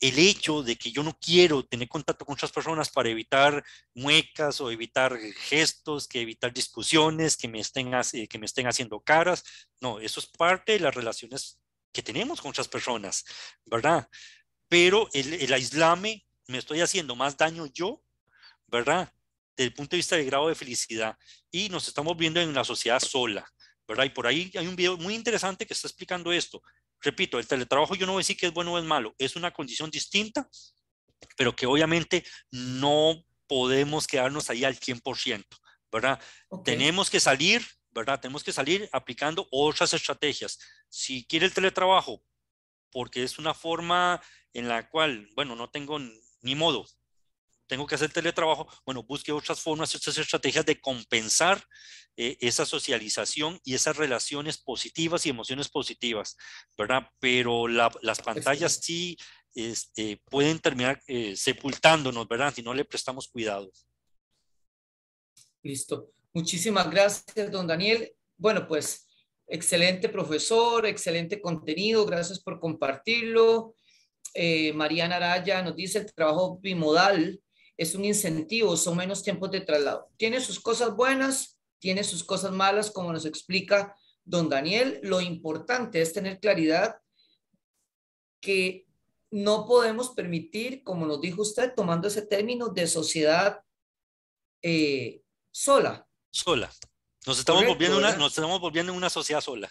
el hecho de que yo no quiero tener contacto con otras personas para evitar muecas o evitar gestos, que evitar discusiones, que me estén, eh, que me estén haciendo caras. No, eso es parte de las relaciones que tenemos con otras personas, ¿verdad? Pero el, aislame me estoy haciendo más daño yo, ¿verdad? Desde el punto de vista del grado de felicidad. Y nos estamos viendo en una sociedad sola, ¿verdad? Y por ahí hay un video muy interesante que está explicando esto repito, el teletrabajo yo no voy a decir que es bueno o es malo, es una condición distinta, pero que obviamente no podemos quedarnos ahí al 100%, ¿verdad? Tenemos que salir, ¿verdad? Tenemos que salir aplicando otras estrategias. Si quiere el teletrabajo, porque es una forma en la cual, bueno, no tengo ni modo, tengo que hacer teletrabajo, bueno, busque otras formas, otras estrategias de compensar eh, esa socialización y esas relaciones positivas y emociones positivas, ¿verdad? Pero las pantallas sí este, pueden terminar eh, sepultándonos, ¿verdad? Si no le prestamos cuidado. Listo. Muchísimas gracias, don Daniel. Bueno, pues excelente profesor, excelente contenido, gracias por compartirlo. María eh, Mariana Araya nos dice el trabajo bimodal es un incentivo, son menos tiempos de traslado. Tiene sus cosas buenas, tiene sus cosas malas, como nos explica don Daniel. Lo importante es tener claridad que no podemos permitir, como nos dijo usted, tomando ese término de sociedad eh, sola. Sola. Nos estamos, volviendo una, nos estamos volviendo una sociedad sola.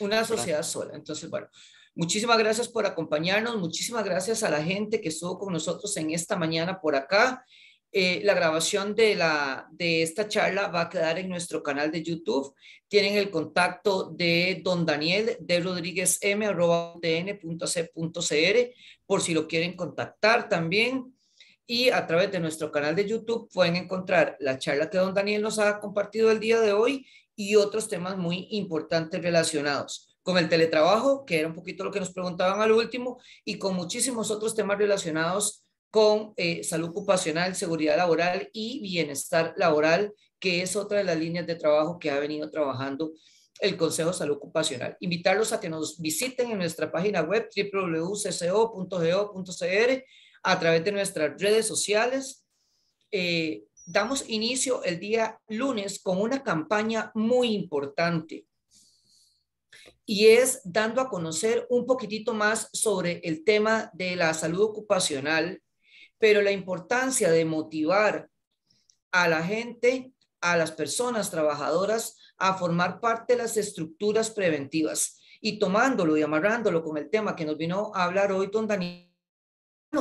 Una sociedad sola. Entonces, bueno, Muchísimas gracias por acompañarnos, muchísimas gracias a la gente que estuvo con nosotros en esta mañana por acá. Eh, la grabación de, la, de esta charla va a quedar en nuestro canal de YouTube. Tienen el contacto de don Daniel de Rodríguez M. por si lo quieren contactar también. Y a través de nuestro canal de YouTube pueden encontrar la charla que don Daniel nos ha compartido el día de hoy y otros temas muy importantes relacionados con el teletrabajo, que era un poquito lo que nos preguntaban al último, y con muchísimos otros temas relacionados con eh, salud ocupacional, seguridad laboral y bienestar laboral, que es otra de las líneas de trabajo que ha venido trabajando el Consejo de Salud Ocupacional. Invitarlos a que nos visiten en nuestra página web www.cco.go.cr a través de nuestras redes sociales. Eh, damos inicio el día lunes con una campaña muy importante y es dando a conocer un poquitito más sobre el tema de la salud ocupacional, pero la importancia de motivar a la gente, a las personas trabajadoras, a formar parte de las estructuras preventivas y tomándolo y amarrándolo con el tema que nos vino a hablar hoy don Daniel.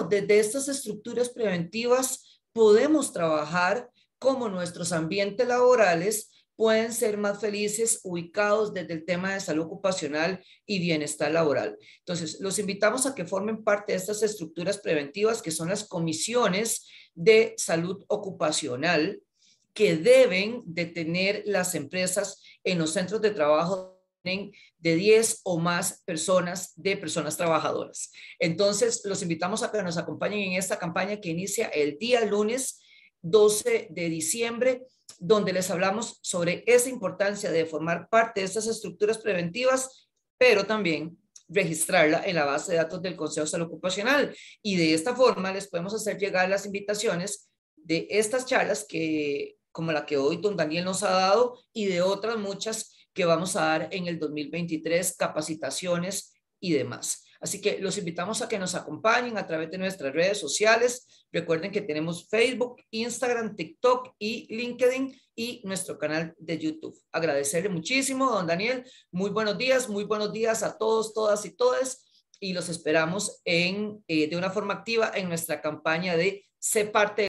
desde estas estructuras preventivas podemos trabajar como nuestros ambientes laborales pueden ser más felices ubicados desde el tema de salud ocupacional y bienestar laboral. Entonces, los invitamos a que formen parte de estas estructuras preventivas que son las comisiones de salud ocupacional que deben de tener las empresas en los centros de trabajo de 10 o más personas de personas trabajadoras. Entonces, los invitamos a que nos acompañen en esta campaña que inicia el día lunes 12 de diciembre donde les hablamos sobre esa importancia de formar parte de estas estructuras preventivas, pero también registrarla en la base de datos del Consejo Salud Ocupacional. Y de esta forma les podemos hacer llegar las invitaciones de estas charlas que, como la que hoy don Daniel nos ha dado y de otras muchas que vamos a dar en el 2023, capacitaciones y demás. Así que los invitamos a que nos acompañen a través de nuestras redes sociales. Recuerden que tenemos Facebook, Instagram, TikTok y LinkedIn y nuestro canal de YouTube. Agradecerle muchísimo, don Daniel. Muy buenos días, muy buenos días a todos, todas y todes. Y los esperamos en, eh, de una forma activa en nuestra campaña de Sé parte.